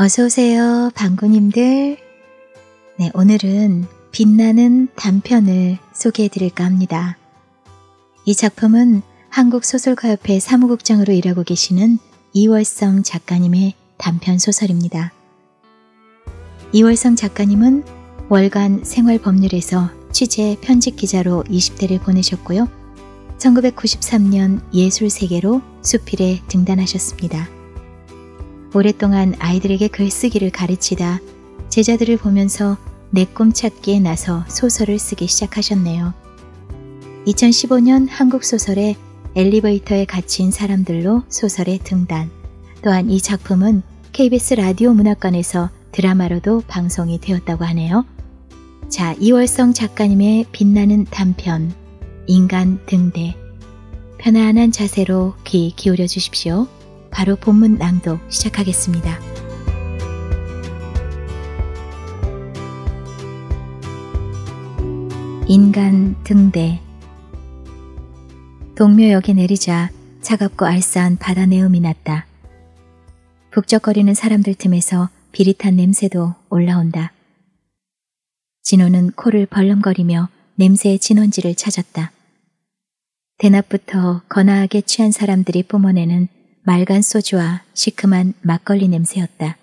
어서오세요, 방구님들. 네, 오늘은 빛나는 단편을 소개해 드릴까 합니다. 이 작품은 한국소설가협회 사무국장으로 일하고 계시는 이월성 작가님의 단편 소설입니다. 이월성 작가님은 월간 생활법률에서 취재 편집 기자로 20대를 보내셨고요. 1993년 예술세계로 수필에 등단하셨습니다. 오랫동안 아이들에게 글쓰기를 가르치다 제자들을 보면서 내 꿈 찾기에 나서 소설을 쓰기 시작하셨네요. 2015년 한국 소설의 엘리베이터에 갇힌 사람들로 소설의 등단. 또한 이 작품은 KBS 라디오 문학관에서 드라마로도 방송이 되었다고 하네요. 자, 이월성 작가님의 빛나는 단편, 인간 등대. 편안한 자세로 귀 기울여 주십시오. 바로 본문 낭독 시작하겠습니다. 인간 등대 동묘역에 내리자 차갑고 알싸한 바다 내음이 났다. 북적거리는 사람들 틈에서 비릿한 냄새도 올라온다. 진호는 코를 벌렁거리며 냄새의 진원지를 찾았다. 대낮부터 거나하게 취한 사람들이 뿜어내는 맑은 소주와 시큼한 막걸리 냄새였다.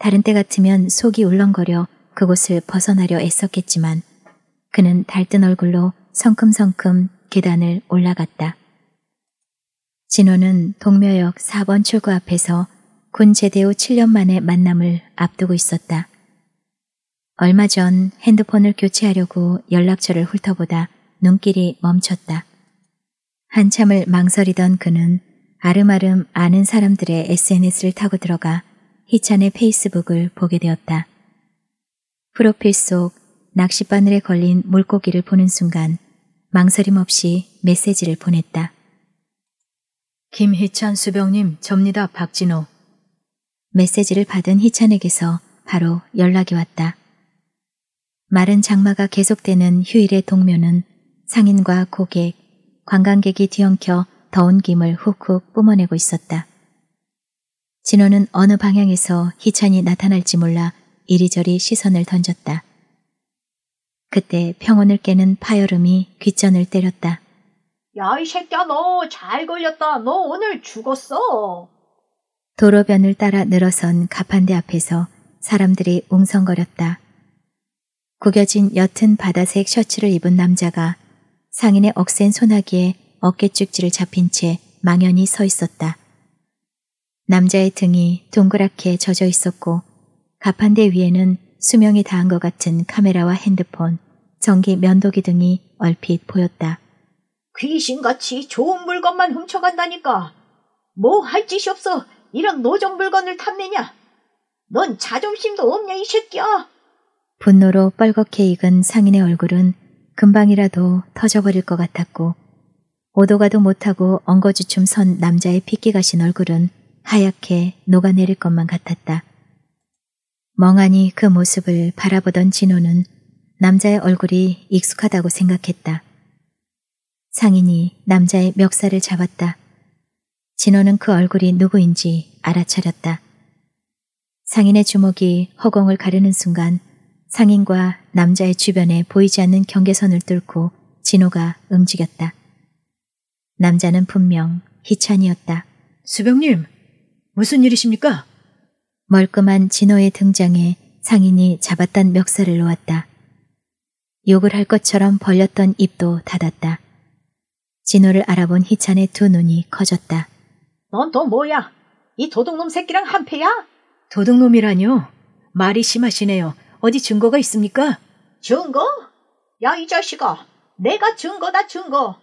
다른 때 같으면 속이 울렁거려 그곳을 벗어나려 애썼겠지만 그는 달뜬 얼굴로 성큼성큼 계단을 올라갔다. 진호는 동묘역 4번 출구 앞에서 군 제대 후 7년 만에 만남을 앞두고 있었다. 얼마 전 핸드폰을 교체하려고 연락처를 훑어보다 눈길이 멈췄다. 한참을 망설이던 그는 아름아름 아는 사람들의 SNS를 타고 들어가 희찬의 페이스북을 보게 되었다. 프로필 속 낚싯바늘에 걸린 물고기를 보는 순간 망설임 없이 메시지를 보냈다. 김희찬 수병님 접니다 박진호. 메시지를 받은 희찬에게서 바로 연락이 왔다. 마른 장마가 계속되는 휴일의 동면은 상인과 고객, 관광객이 뒤엉켜 더운 김을 훅훅 뿜어내고 있었다. 진호는 어느 방향에서 희찬이 나타날지 몰라 이리저리 시선을 던졌다. 그때 평온을 깨는 파열음이 귀전을 때렸다. 야, 이 새끼야, 너 잘 걸렸다. 너 오늘 죽었어. 도로변을 따라 늘어선 가판대 앞에서 사람들이 웅성거렸다. 구겨진 옅은 바다색 셔츠를 입은 남자가 상인의 억센 소나기에 어깨축지를 잡힌 채 망연히 서 있었다. 남자의 등이 동그랗게 젖어 있었고 가판대 위에는 수명이 다한 것 같은 카메라와 핸드폰, 전기 면도기 등이 얼핏 보였다. 귀신같이 좋은 물건만 훔쳐간다니까. 뭐 할 짓이 없어. 이런 노정 물건을 탐내냐. 넌 자존심도 없냐 이 새끼야. 분노로 뻘겋게 익은 상인의 얼굴은 금방이라도 터져버릴 것 같았고 오도가도 못하고 엉거주춤 선 남자의 핏기 가신 얼굴은 하얗게 녹아내릴 것만 같았다. 멍하니 그 모습을 바라보던 진호는 남자의 얼굴이 익숙하다고 생각했다. 상인이 남자의 멱살을 잡았다. 진호는 그 얼굴이 누구인지 알아차렸다. 상인의 주먹이 허공을 가르는 순간 상인과 남자의 주변에 보이지 않는 경계선을 뚫고 진호가 움직였다. 남자는 분명 희찬이었다. 수병님, 무슨 일이십니까? 멀끔한 진호의 등장에 상인이 잡았던 멱살을 놓았다. 욕을 할 것처럼 벌렸던 입도 닫았다. 진호를 알아본 희찬의 두 눈이 커졌다. 넌또 뭐야? 이 도둑놈 새끼랑 한패야? 도둑놈이라뇨? 말이 심하시네요. 어디 증거가 있습니까? 증거? 야, 이 자식아. 내가 증거다, 증거.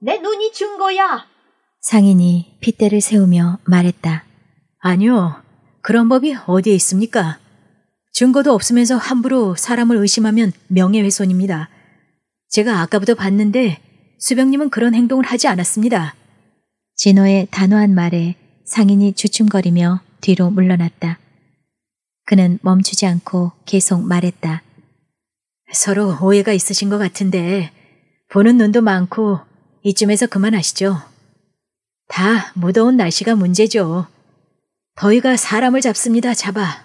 내 눈이 준 거야. 상인이 핏대를 세우며 말했다. 아니요. 그런 법이 어디에 있습니까? 증거도 없으면서 함부로 사람을 의심하면 명예훼손입니다. 제가 아까부터 봤는데 수병님은 그런 행동을 하지 않았습니다. 진호의 단호한 말에 상인이 주춤거리며 뒤로 물러났다. 그는 멈추지 않고 계속 말했다. 서로 오해가 있으신 것 같은데 보는 눈도 많고 이쯤에서 그만하시죠. 다 무더운 날씨가 문제죠. 더위가 사람을 잡습니다, 잡아.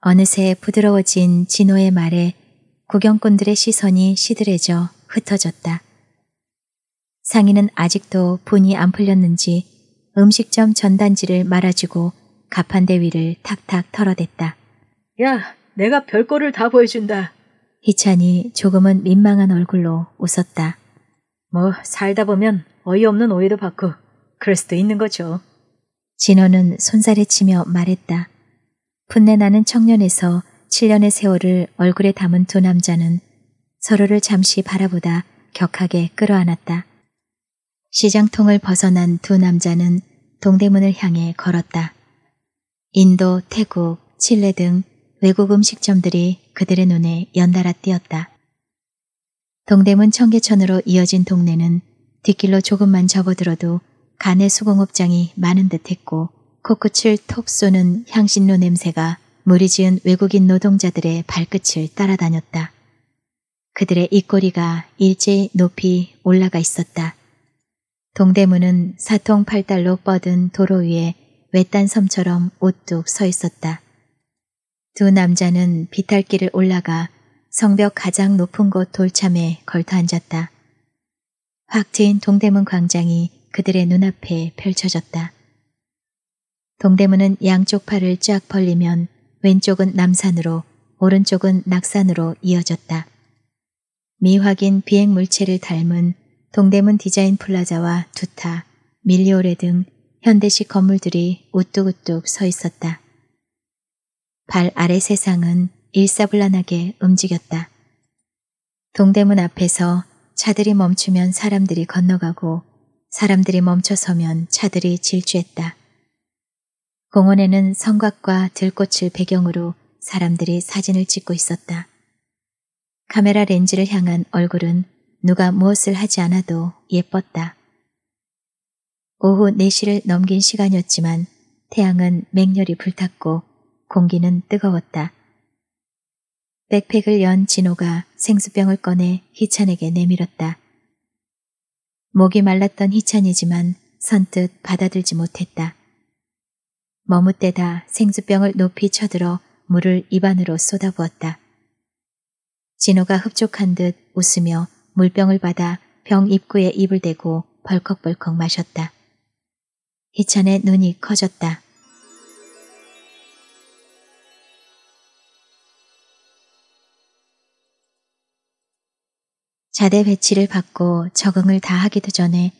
어느새 부드러워진 진호의 말에 구경꾼들의 시선이 시들해져 흩어졌다. 상인은 아직도 분이 안 풀렸는지 음식점 전단지를 말아주고 가판대 위를 탁탁 털어댔다. 야, 내가 별거를 다 보여준다. 희찬이 조금은 민망한 얼굴로 웃었다. 뭐 살다 보면 어이없는 오해도 받고 그럴 수도 있는 거죠. 진호는 손살에 치며 말했다. 풋내 나는 청년에서 7년의 세월을 얼굴에 담은 두 남자는 서로를 잠시 바라보다 격하게 끌어안았다. 시장통을 벗어난 두 남자는 동대문을 향해 걸었다. 인도, 태국, 칠레 등 외국 음식점들이 그들의 눈에 연달아 띄었다. 동대문 청계천으로 이어진 동네는 뒷길로 조금만 접어들어도 간의 수공업장이 많은 듯했고 코끝을 톡 쏘는 향신료 냄새가 무리 지은 외국인 노동자들의 발끝을 따라다녔다. 그들의 입꼬리가 일제히 높이 올라가 있었다. 동대문은 사통팔달로 뻗은 도로 위에 외딴 섬처럼 오뚝 서 있었다. 두 남자는 비탈길을 올라가 성벽 가장 높은 곳 돌참에 걸터앉았다. 확 트인 동대문 광장이 그들의 눈앞에 펼쳐졌다. 동대문은 양쪽 팔을 쫙 벌리면 왼쪽은 남산으로 오른쪽은 낙산으로 이어졌다. 미확인 비행 물체를 닮은 동대문 디자인 플라자와 두타, 밀리오레 등 현대식 건물들이 우뚝우뚝 서 있었다. 발 아래 세상은 일사불란하게 움직였다. 동대문 앞에서 차들이 멈추면 사람들이 건너가고 사람들이 멈춰서면 차들이 질주했다. 공원에는 성곽과 들꽃을 배경으로 사람들이 사진을 찍고 있었다. 카메라 렌즈를 향한 얼굴은 누가 무엇을 하지 않아도 예뻤다. 오후 4시를 넘긴 시간이었지만 태양은 맹렬히 불탔고 공기는 뜨거웠다. 백팩을 연 진호가 생수병을 꺼내 희찬에게 내밀었다. 목이 말랐던 희찬이지만 선뜻 받아들지 못했다. 머뭇대다 생수병을 높이 쳐들어 물을 입안으로 쏟아부었다. 진호가 흡족한 듯 웃으며 물병을 받아 병 입구에 입을 대고 벌컥벌컥 마셨다. 희찬의 눈이 커졌다. 자대 배치를 받고 적응을 다 하기도 전에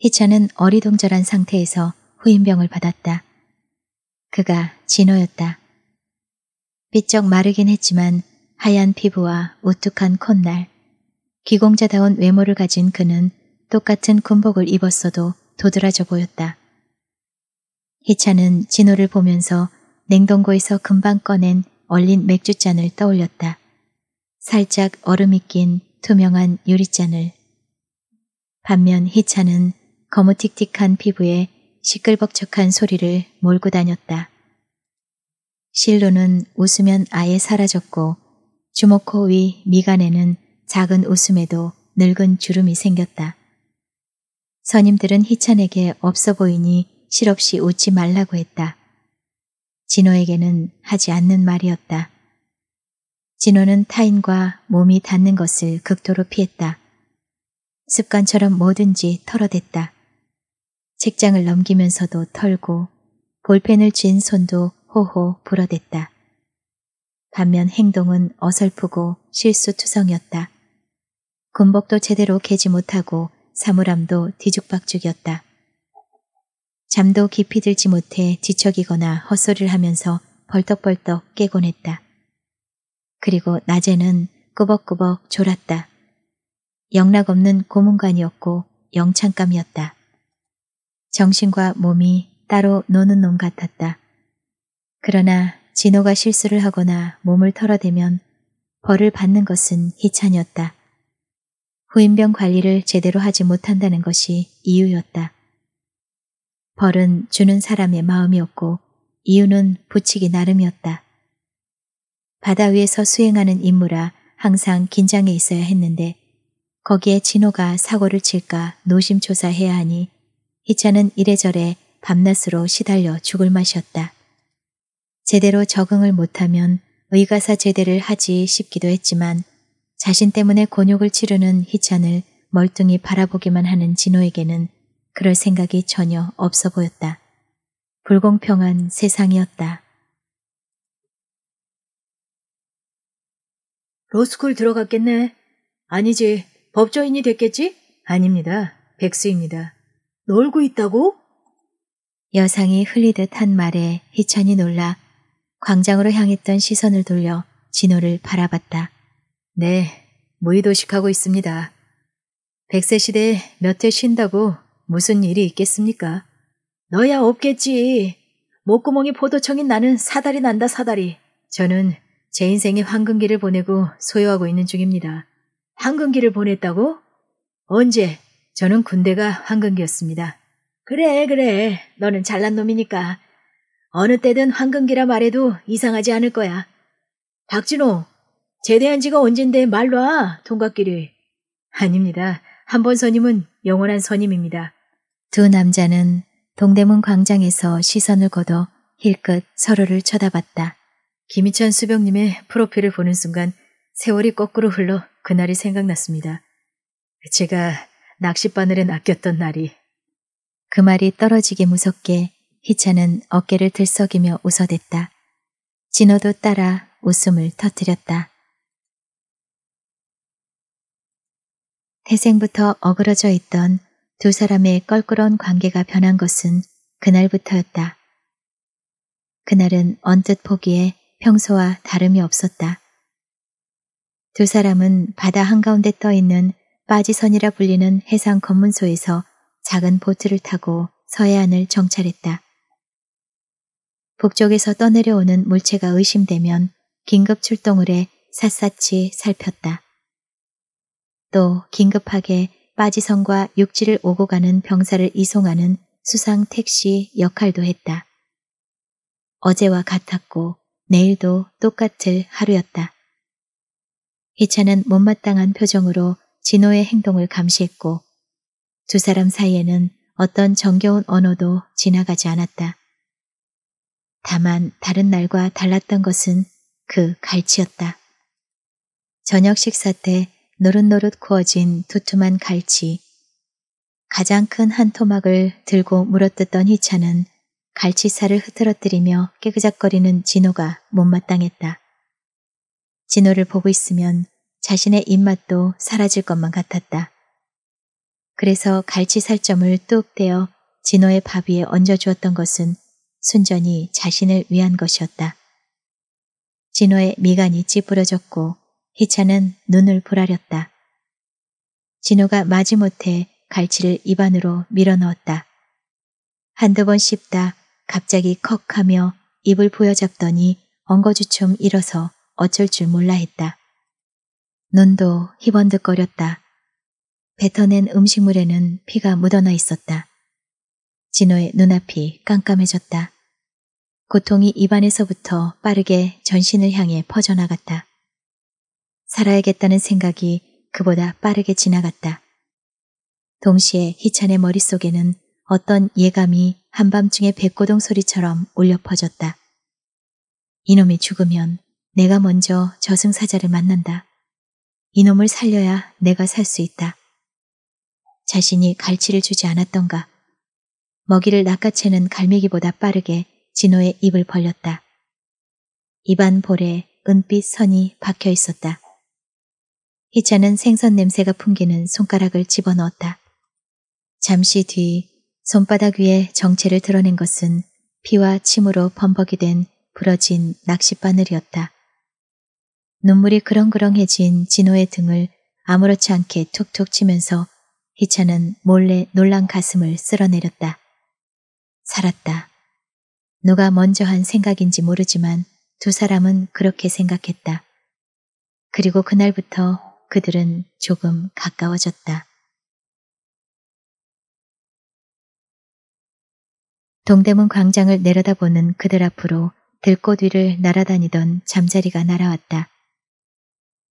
희천은 어리둥절한 상태에서 후임병을 받았다. 그가 진호였다. 삐쩍 마르긴 했지만 하얀 피부와 우뚝한 콧날, 귀공자다운 외모를 가진 그는 똑같은 군복을 입었어도 도드라져 보였다. 희찬은 진호를 보면서 냉동고에서 금방 꺼낸 얼린 맥주잔을 떠올렸다. 살짝 얼음이 낀 투명한 유리잔을 반면 희찬은 거무틱틱한 피부에 시끌벅적한 소리를 몰고 다녔다. 실로는 웃으면 아예 사라졌고 주먹코 위 미간에는 작은 웃음에도 늙은 주름이 생겼다. 선임들은 희찬에게 없어 보이니 실없이 웃지 말라고 했다. 진호에게는 하지 않는 말이었다. 진호는 타인과 몸이 닿는 것을 극도로 피했다. 습관처럼 뭐든지 털어댔다. 책장을 넘기면서도 털고 볼펜을 쥔 손도 호호 불어댔다. 반면 행동은 어설프고 실수투성이었다. 군복도 제대로 개지 못하고 사물함도 뒤죽박죽이었다. 잠도 깊이 들지 못해 뒤척이거나 헛소리를 하면서 벌떡벌떡 깨곤 했다. 그리고 낮에는 꾸벅꾸벅 졸았다. 영락 없는 고문관이었고 영창감이었다. 정신과 몸이 따로 노는 놈 같았다. 그러나 진호가 실수를 하거나 몸을 털어대면 벌을 받는 것은 희찬이었다. 후임병 관리를 제대로 하지 못한다는 것이 이유였다. 벌은 주는 사람의 마음이었고 이유는 붙이기 나름이었다. 바다 위에서 수행하는 임무라 항상 긴장해 있어야 했는데 거기에 진호가 사고를 칠까 노심초사해야 하니 희찬은 이래저래 밤낮으로 시달려 죽을 맛이었다. 제대로 적응을 못하면 의가사 제대를 하지 싶기도 했지만 자신 때문에 곤욕을 치르는 희찬을 멀뚱히 바라보기만 하는 진호에게는 그럴 생각이 전혀 없어 보였다. 불공평한 세상이었다. 로스쿨 들어갔겠네. 아니지. 법조인이 됐겠지? 아닙니다. 백수입니다. 놀고 있다고? 여상이 흘리듯 한 말에 희찬이 놀라 광장으로 향했던 시선을 돌려 진호를 바라봤다. 네, 무의도식하고 있습니다. 백세 시대에 몇해 쉰다고 무슨 일이 있겠습니까? 너야 없겠지. 목구멍이 포도청인 나는 사다리 난다 사다리. 저는 제 인생의 황금기를 보내고 소요하고 있는 중입니다. 황금기를 보냈다고? 언제? 저는 군대가 황금기였습니다. 그래, 그래. 너는 잘난 놈이니까. 어느 때든 황금기라 말해도 이상하지 않을 거야. 박진호, 제대한 지가 언젠데 말 놔, 동갑끼리. 아닙니다. 한 번 선임은 영원한 선임입니다. 두 남자는 동대문 광장에서 시선을 거둬 힐끗 서로를 쳐다봤다. 김희찬 수병님의 프로필을 보는 순간 세월이 거꾸로 흘러 그날이 생각났습니다. 제가 낚싯바늘에 낚였던 날이. 그 말이 떨어지기 무섭게 희찬은 어깨를 들썩이며 웃어댔다. 진호도 따라 웃음을 터뜨렸다. 태생부터 어그러져 있던 두 사람의 껄끄러운 관계가 변한 것은 그날부터였다. 그날은 언뜻 보기에 평소와 다름이 없었다. 두 사람은 바다 한가운데 떠있는 빠지선이라 불리는 해상 검문소에서 작은 보트를 타고 서해안을 정찰했다. 북쪽에서 떠내려오는 물체가 의심되면 긴급 출동을 해 샅샅이 살폈다. 또 긴급하게 빠지선과 육지를 오고 가는 병사를 이송하는 수상 택시 역할도 했다. 어제와 같았고 내일도 똑같을 하루였다. 희찬은 못마땅한 표정으로 진호의 행동을 감시했고 두 사람 사이에는 어떤 정겨운 언어도 지나가지 않았다. 다만 다른 날과 달랐던 것은 그 갈치였다. 저녁 식사 때 노릇노릇 구워진 두툼한 갈치, 가장 큰 한 토막을 들고 물어뜯던 희찬은 갈치살을 흐트러뜨리며 깨그작거리는 진호가 못마땅했다. 진호를 보고 있으면 자신의 입맛도 사라질 것만 같았다. 그래서 갈치살점을 뚝 떼어 진호의 밥 위에 얹어주었던 것은 순전히 자신을 위한 것이었다. 진호의 미간이 찌푸려졌고 희찬은 눈을 보라렸다. 진호가 마지못해 갈치를 입안으로 밀어넣었다. 한두 번 씹다 갑자기 컥 하며 입을 부여잡더니 엉거주춤 일어서 어쩔 줄 몰라 했다. 눈도 희번득거렸다. 뱉어낸 음식물에는 피가 묻어나 있었다. 진호의 눈앞이 깜깜해졌다. 고통이 입안에서부터 빠르게 전신을 향해 퍼져나갔다. 살아야겠다는 생각이 그보다 빠르게 지나갔다. 동시에 희찬의 머릿속에는 어떤 예감이 한밤중에 백고동 소리처럼 울려 퍼졌다. 이놈이 죽으면 내가 먼저 저승사자를 만난다. 이놈을 살려야 내가 살 수 있다. 자신이 갈치를 주지 않았던가. 먹이를 낚아채는 갈매기보다 빠르게 진호의 입을 벌렸다. 입안 볼에 은빛 선이 박혀 있었다. 희찬은 생선 냄새가 풍기는 손가락을 집어넣었다. 잠시 뒤 손바닥 위에 정체를 드러낸 것은 피와 침으로 범벅이 된 부러진 낚싯바늘이었다. 눈물이 그렁그렁해진 진호의 등을 아무렇지 않게 툭툭 치면서 희찬은 몰래 놀란 가슴을 쓸어내렸다. 살았다. 누가 먼저 한 생각인지 모르지만 두 사람은 그렇게 생각했다. 그리고 그날부터 그들은 조금 가까워졌다. 동대문 광장을 내려다보는 그들 앞으로 들꽃 위를 날아다니던 잠자리가 날아왔다.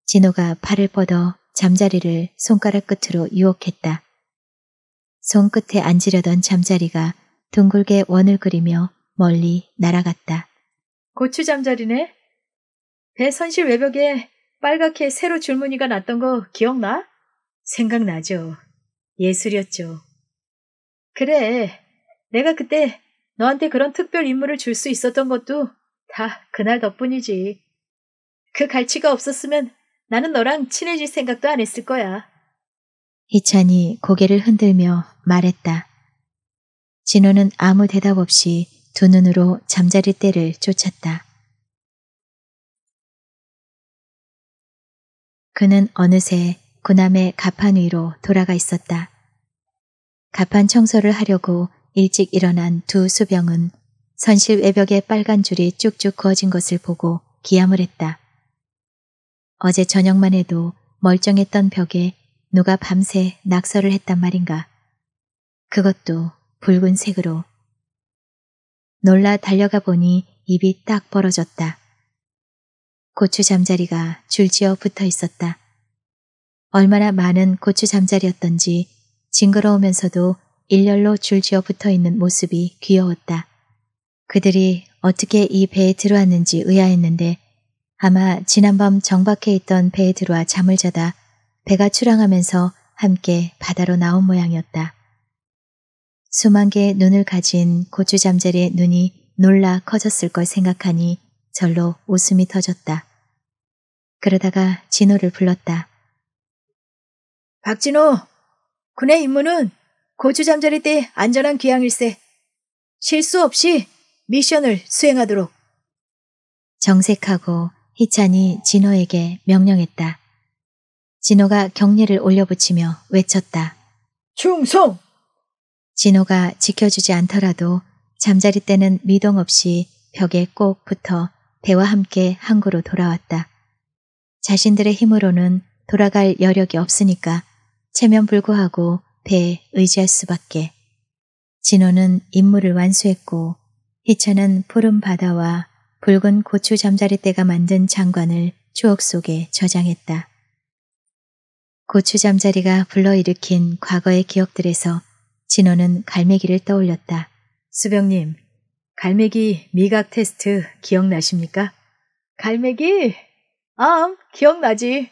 진호가 팔을 뻗어 잠자리를 손가락 끝으로 유혹했다. 손끝에 앉으려던 잠자리가 둥글게 원을 그리며 멀리 날아갔다. 고추 잠자리네? 배 선실 외벽에 빨갛게 새로 줄무늬가 났던 거 기억나? 생각나죠. 예술이었죠. 그래, 내가 그때 너한테 그런 특별 임무를 줄 수 있었던 것도 다 그날 덕분이지. 그 갈치가 없었으면 나는 너랑 친해질 생각도 안 했을 거야. 희찬이 고개를 흔들며 말했다. 진호는 아무 대답 없이 두 눈으로 잠자리 때를 쫓았다. 그는 어느새 군함의 가판 위로 돌아가 있었다. 가판 청소를 하려고 일찍 일어난 두 수병은 선실 외벽에 빨간 줄이 쭉쭉 그어진 것을 보고 기함을 했다. 어제 저녁만 해도 멀쩡했던 벽에 누가 밤새 낙서를 했단 말인가. 그것도 붉은 색으로. 놀라 달려가 보니 입이 딱 벌어졌다. 고추 잠자리가 줄지어 붙어 있었다. 얼마나 많은 고추 잠자리였던지 징그러우면서도 일렬로 줄지어 붙어 있는 모습이 귀여웠다. 그들이 어떻게 이 배에 들어왔는지 의아했는데 아마 지난밤 정박해 있던 배에 들어와 잠을 자다 배가 출항하면서 함께 바다로 나온 모양이었다. 수만 개의 눈을 가진 고추 잠자리의 눈이 놀라 커졌을 걸 생각하니 절로 웃음이 터졌다. 그러다가 진호를 불렀다. 박진호, 군의 임무는 고추 잠자리 때 안전한 귀향일세. 실수 없이 미션을 수행하도록. 정색하고 희찬이 진호에게 명령했다. 진호가 경례를 올려붙이며 외쳤다. 충성! 진호가 지켜주지 않더라도 잠자리 때는 미동 없이 벽에 꼭 붙어 배와 함께 항구로 돌아왔다. 자신들의 힘으로는 돌아갈 여력이 없으니까 체면 불구하고 배에 의지할 수밖에. 진호는 임무를 완수했고 희천은 푸른 바다와 붉은 고추 잠자리떼가 만든 장관을 추억 속에 저장했다. 고추 잠자리가 불러일으킨 과거의 기억들에서 진호는 갈매기를 떠올렸다. 수병님, 갈매기 미각 테스트 기억나십니까? 갈매기? 암, 아, 기억나지.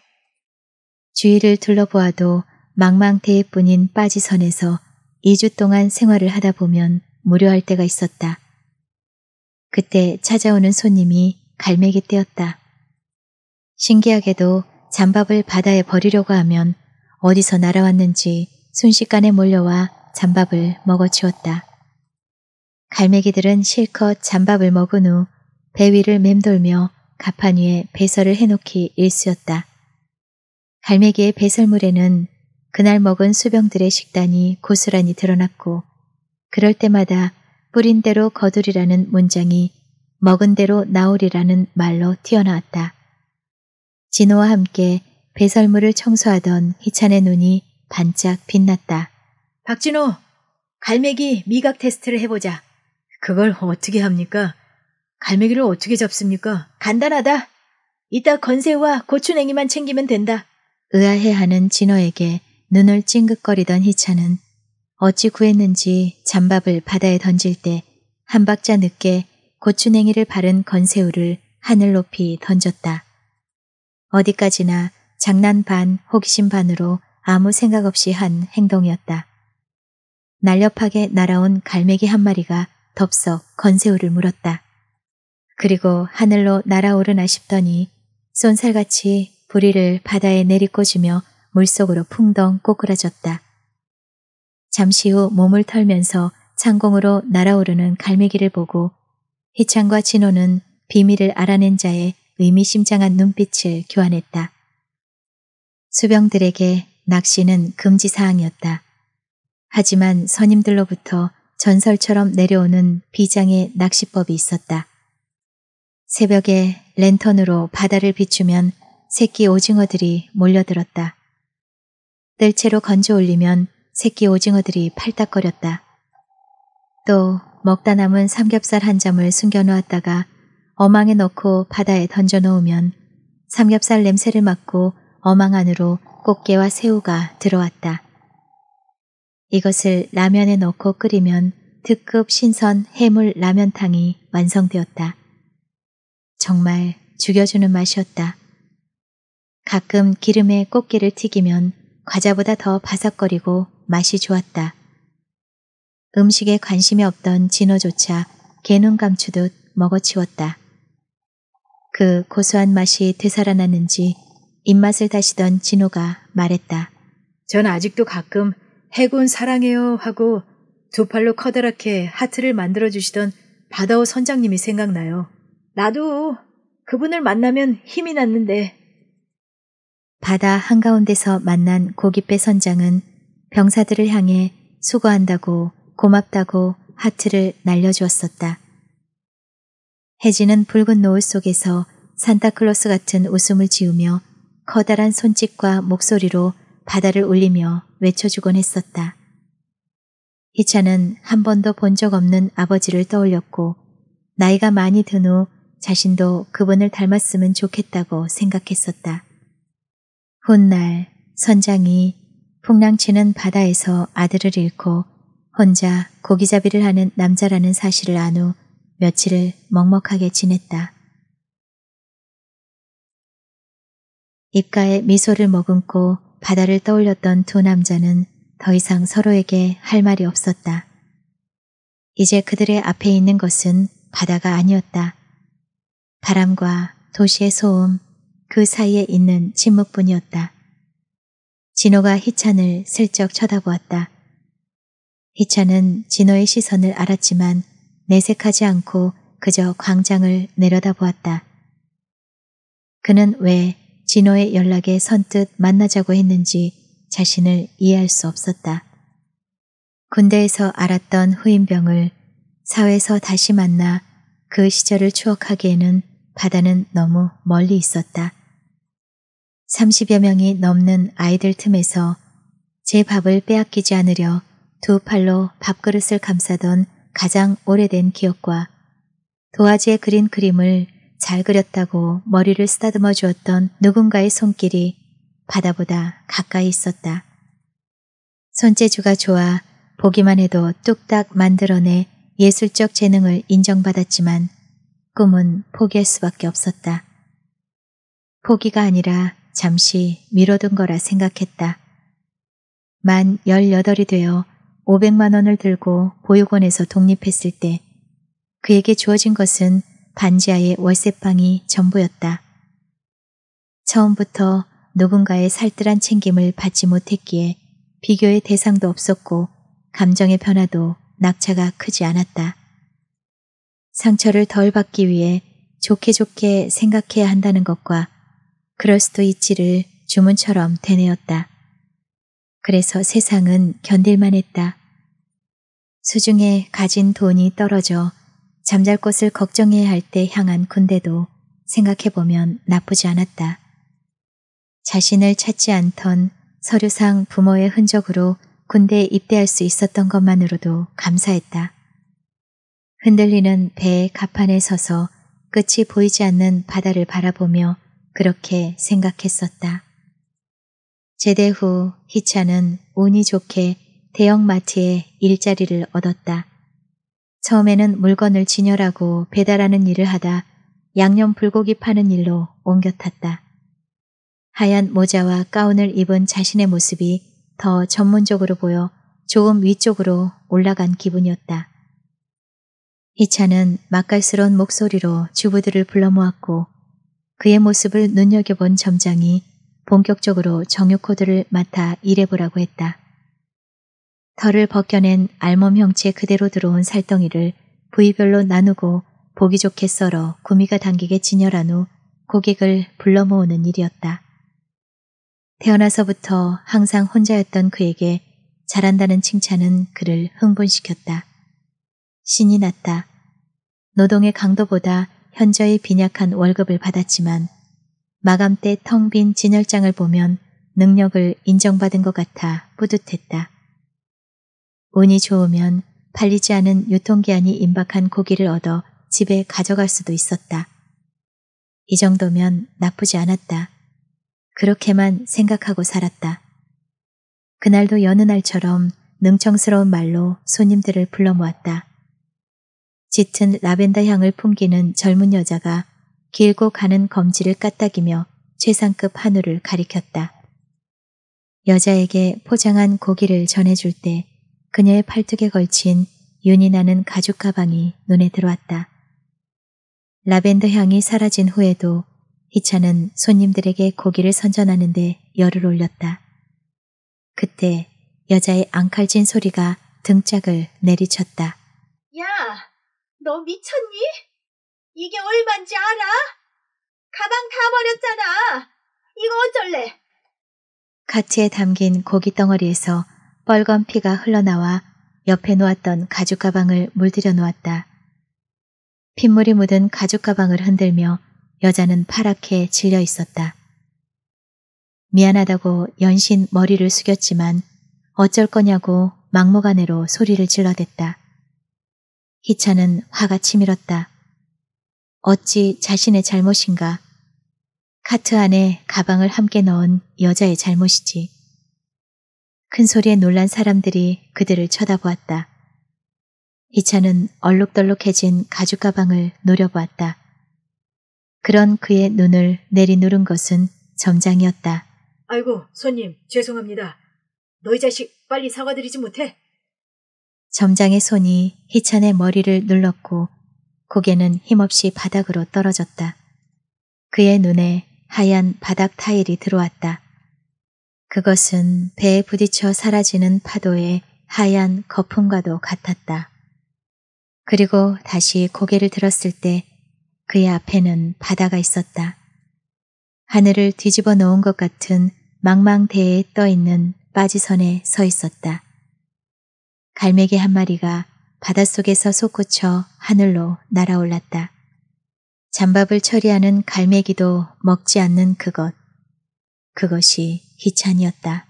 주위를 둘러보아도 망망대해 뿐인 빠지선에서 2주 동안 생활을 하다 보면 무료할 때가 있었다. 그때 찾아오는 손님이 갈매기 떼였다. 신기하게도 잠밥을 바다에 버리려고 하면 어디서 날아왔는지 순식간에 몰려와 잠밥을 먹어치웠다. 갈매기들은 실컷 잠밥을 먹은 후배 위를 맴돌며 가판 위에 배설을 해놓기 일쑤였다. 갈매기의 배설물에는 그날 먹은 수병들의 식단이 고스란히 드러났고 그럴 때마다 뿌린 대로 거두리라는 문장이 먹은 대로 나오리라는 말로 튀어나왔다. 진호와 함께 배설물을 청소하던 희찬의 눈이 반짝 빛났다. 박진호, 갈매기 미각 테스트를 해보자. 그걸 어떻게 합니까? 갈매기를 어떻게 잡습니까? 간단하다. 이따 건새와 고추냉이만 챙기면 된다. 의아해하는 진호에게 눈을 찡긋거리던 희찬은 어찌 구했는지 잠밥을 바다에 던질 때 한 박자 늦게 고추냉이를 바른 건새우를 하늘 높이 던졌다. 어디까지나 장난 반 호기심 반으로 아무 생각 없이 한 행동이었다. 날렵하게 날아온 갈매기 한 마리가 덥석 건새우를 물었다. 그리고 하늘로 날아오르나 싶더니 쏜살같이 부리를 바다에 내리꽂으며 물속으로 풍덩 꼬꾸라졌다. 잠시 후 몸을 털면서 창공으로 날아오르는 갈매기를 보고 희창과 진호는 비밀을 알아낸 자의 의미심장한 눈빛을 교환했다. 수병들에게 낚시는 금지사항이었다. 하지만 선임들로부터 전설처럼 내려오는 비장의 낚시법이 있었다. 새벽에 랜턴으로 바다를 비추면 새끼 오징어들이 몰려들었다. 뜰채로 건져 올리면 새끼 오징어들이 팔딱거렸다. 또 먹다 남은 삼겹살 한 점을 숨겨놓았다가 어망에 넣고 바다에 던져놓으면 삼겹살 냄새를 맡고 어망 안으로 꽃게와 새우가 들어왔다. 이것을 라면에 넣고 끓이면 특급 신선 해물 라면탕이 완성되었다. 정말 죽여주는 맛이었다. 가끔 기름에 꽃게를 튀기면 과자보다 더 바삭거리고 맛이 좋았다. 음식에 관심이 없던 진호조차 개눈 감추듯 먹어치웠다. 그 고소한 맛이 되살아났는지 입맛을 다시던 진호가 말했다. 전 아직도 가끔 해군 사랑해요 하고 두 팔로 커다랗게 하트를 만들어주시던 바다오 선장님이 생각나요. 나도 그분을 만나면 힘이 났는데 바다 한가운데서 만난 고깃배 선장은 병사들을 향해 수고한다고 고맙다고 하트를 날려주었었다. 혜진은 붉은 노을 속에서 산타클로스 같은 웃음을 지으며 커다란 손짓과 목소리로 바다를 울리며 외쳐주곤 했었다. 희찬은 한 번도 본 적 없는 아버지를 떠올렸고 나이가 많이 든 후 자신도 그분을 닮았으면 좋겠다고 생각했었다. 훗날 선장이 풍랑치는 바다에서 아들을 잃고 혼자 고기잡이를 하는 남자라는 사실을 안 후 며칠을 먹먹하게 지냈다. 입가에 미소를 머금고 바다를 떠올렸던 두 남자는 더 이상 서로에게 할 말이 없었다. 이제 그들의 앞에 있는 것은 바다가 아니었다. 바람과 도시의 소음, 그 사이에 있는 침묵뿐이었다. 진호가 희찬을 슬쩍 쳐다보았다. 희찬은 진호의 시선을 알았지만 내색하지 않고 그저 광장을 내려다보았다. 그는 왜 진호의 연락에 선뜻 만나자고 했는지 자신을 이해할 수 없었다. 군대에서 알았던 후임병을 사회에서 다시 만나 그 시절을 추억하기에는 바다는 너무 멀리 있었다. 30여 명이 넘는 아이들 틈에서 제 밥을 빼앗기지 않으려 두 팔로 밥그릇을 감싸던 가장 오래된 기억과 도화지에 그린 그림을 잘 그렸다고 머리를 쓰다듬어 주었던 누군가의 손길이 바다보다 가까이 있었다. 손재주가 좋아 보기만 해도 뚝딱 만들어내 예술적 재능을 인정받았지만 꿈은 포기할 수밖에 없었다. 포기가 아니라 잠시 미뤄둔 거라 생각했다. 만 18이 되어 500만 원을 들고 보육원에서 독립했을 때 그에게 주어진 것은 반지하의 월세방이 전부였다. 처음부터 누군가의 살뜰한 챙김을 받지 못했기에 비교의 대상도 없었고 감정의 변화도 낙차가 크지 않았다. 상처를 덜 받기 위해 좋게 좋게 생각해야 한다는 것과 그럴스도 이치를 주문처럼 되뇌었다. 그래서 세상은 견딜만 했다. 수중에 가진 돈이 떨어져 잠잘 곳을 걱정해야 할 때 향한 군대도 생각해보면 나쁘지 않았다. 자신을 찾지 않던 서류상 부모의 흔적으로 군대에 입대할 수 있었던 것만으로도 감사했다. 흔들리는 배의 가판에 서서 끝이 보이지 않는 바다를 바라보며 그렇게 생각했었다. 제대 후 희찬은 운이 좋게 대형마트에 일자리를 얻었다. 처음에는 물건을 진열하고 배달하는 일을 하다 양념 불고기 파는 일로 옮겨 탔다. 하얀 모자와 가운을 입은 자신의 모습이 더 전문적으로 보여 조금 위쪽으로 올라간 기분이었다. 희찬은 맛깔스러운 목소리로 주부들을 불러 모았고 그의 모습을 눈여겨본 점장이 본격적으로 정육코드를 맡아 일해보라고 했다. 털을 벗겨낸 알몸 형체 그대로 들어온 살덩이를 부위별로 나누고 보기 좋게 썰어 구미가 당기게 진열한 후 고객을 불러 모으는 일이었다. 태어나서부터 항상 혼자였던 그에게 잘한다는 칭찬은 그를 흥분시켰다. 신이 났다. 노동의 강도보다 현저히 빈약한 월급을 받았지만 마감 때 텅 빈 진열장을 보면 능력을 인정받은 것 같아 뿌듯했다. 운이 좋으면 팔리지 않은 유통기한이 임박한 고기를 얻어 집에 가져갈 수도 있었다. 이 정도면 나쁘지 않았다. 그렇게만 생각하고 살았다. 그날도 여느 날처럼 능청스러운 말로 손님들을 불러 모았다. 짙은 라벤더 향을 풍기는 젊은 여자가 길고 가는 검지를 까딱이며 최상급 한우를 가리켰다. 여자에게 포장한 고기를 전해줄 때 그녀의 팔뚝에 걸친 윤이 나는 가죽 가방이 눈에 들어왔다. 라벤더 향이 사라진 후에도 희찬은 손님들에게 고기를 선전하는데 열을 올렸다. 그때 여자의 앙칼진 소리가 등짝을 내리쳤다. 야! 너 미쳤니? 이게 얼만지 알아? 가방 다 버렸잖아. 이거 어쩔래? 가치에 담긴 고기 덩어리에서 뻘건 피가 흘러나와 옆에 놓았던 가죽 가방을 물들여 놓았다. 핏물이 묻은 가죽 가방을 흔들며 여자는 파랗게 질려 있었다. 미안하다고 연신 머리를 숙였지만 어쩔 거냐고 막무가내로 소리를 질러댔다. 희찬은 화가 치밀었다. 어찌 자신의 잘못인가. 카트 안에 가방을 함께 넣은 여자의 잘못이지. 큰 소리에 놀란 사람들이 그들을 쳐다보았다. 희찬은 얼룩덜룩해진 가죽 가방을 노려보았다. 그런 그의 눈을 내리누른 것은 점장이었다. 아이고, 손님, 죄송합니다. 너희 자식 빨리 사과드리지 못해? 점장의 손이 희찬의 머리를 눌렀고 고개는 힘없이 바닥으로 떨어졌다. 그의 눈에 하얀 바닥 타일이 들어왔다. 그것은 배에 부딪혀 사라지는 파도의 하얀 거품과도 같았다. 그리고 다시 고개를 들었을 때 그의 앞에는 바다가 있었다. 하늘을 뒤집어 놓은 것 같은 망망대에 떠 있는 빠지선에 서 있었다. 갈매기 한 마리가 바닷속에서 솟구쳐 하늘로 날아올랐다. 잠밥을 처리하는 갈매기도 먹지 않는 그것. 그것이 희찬이었다.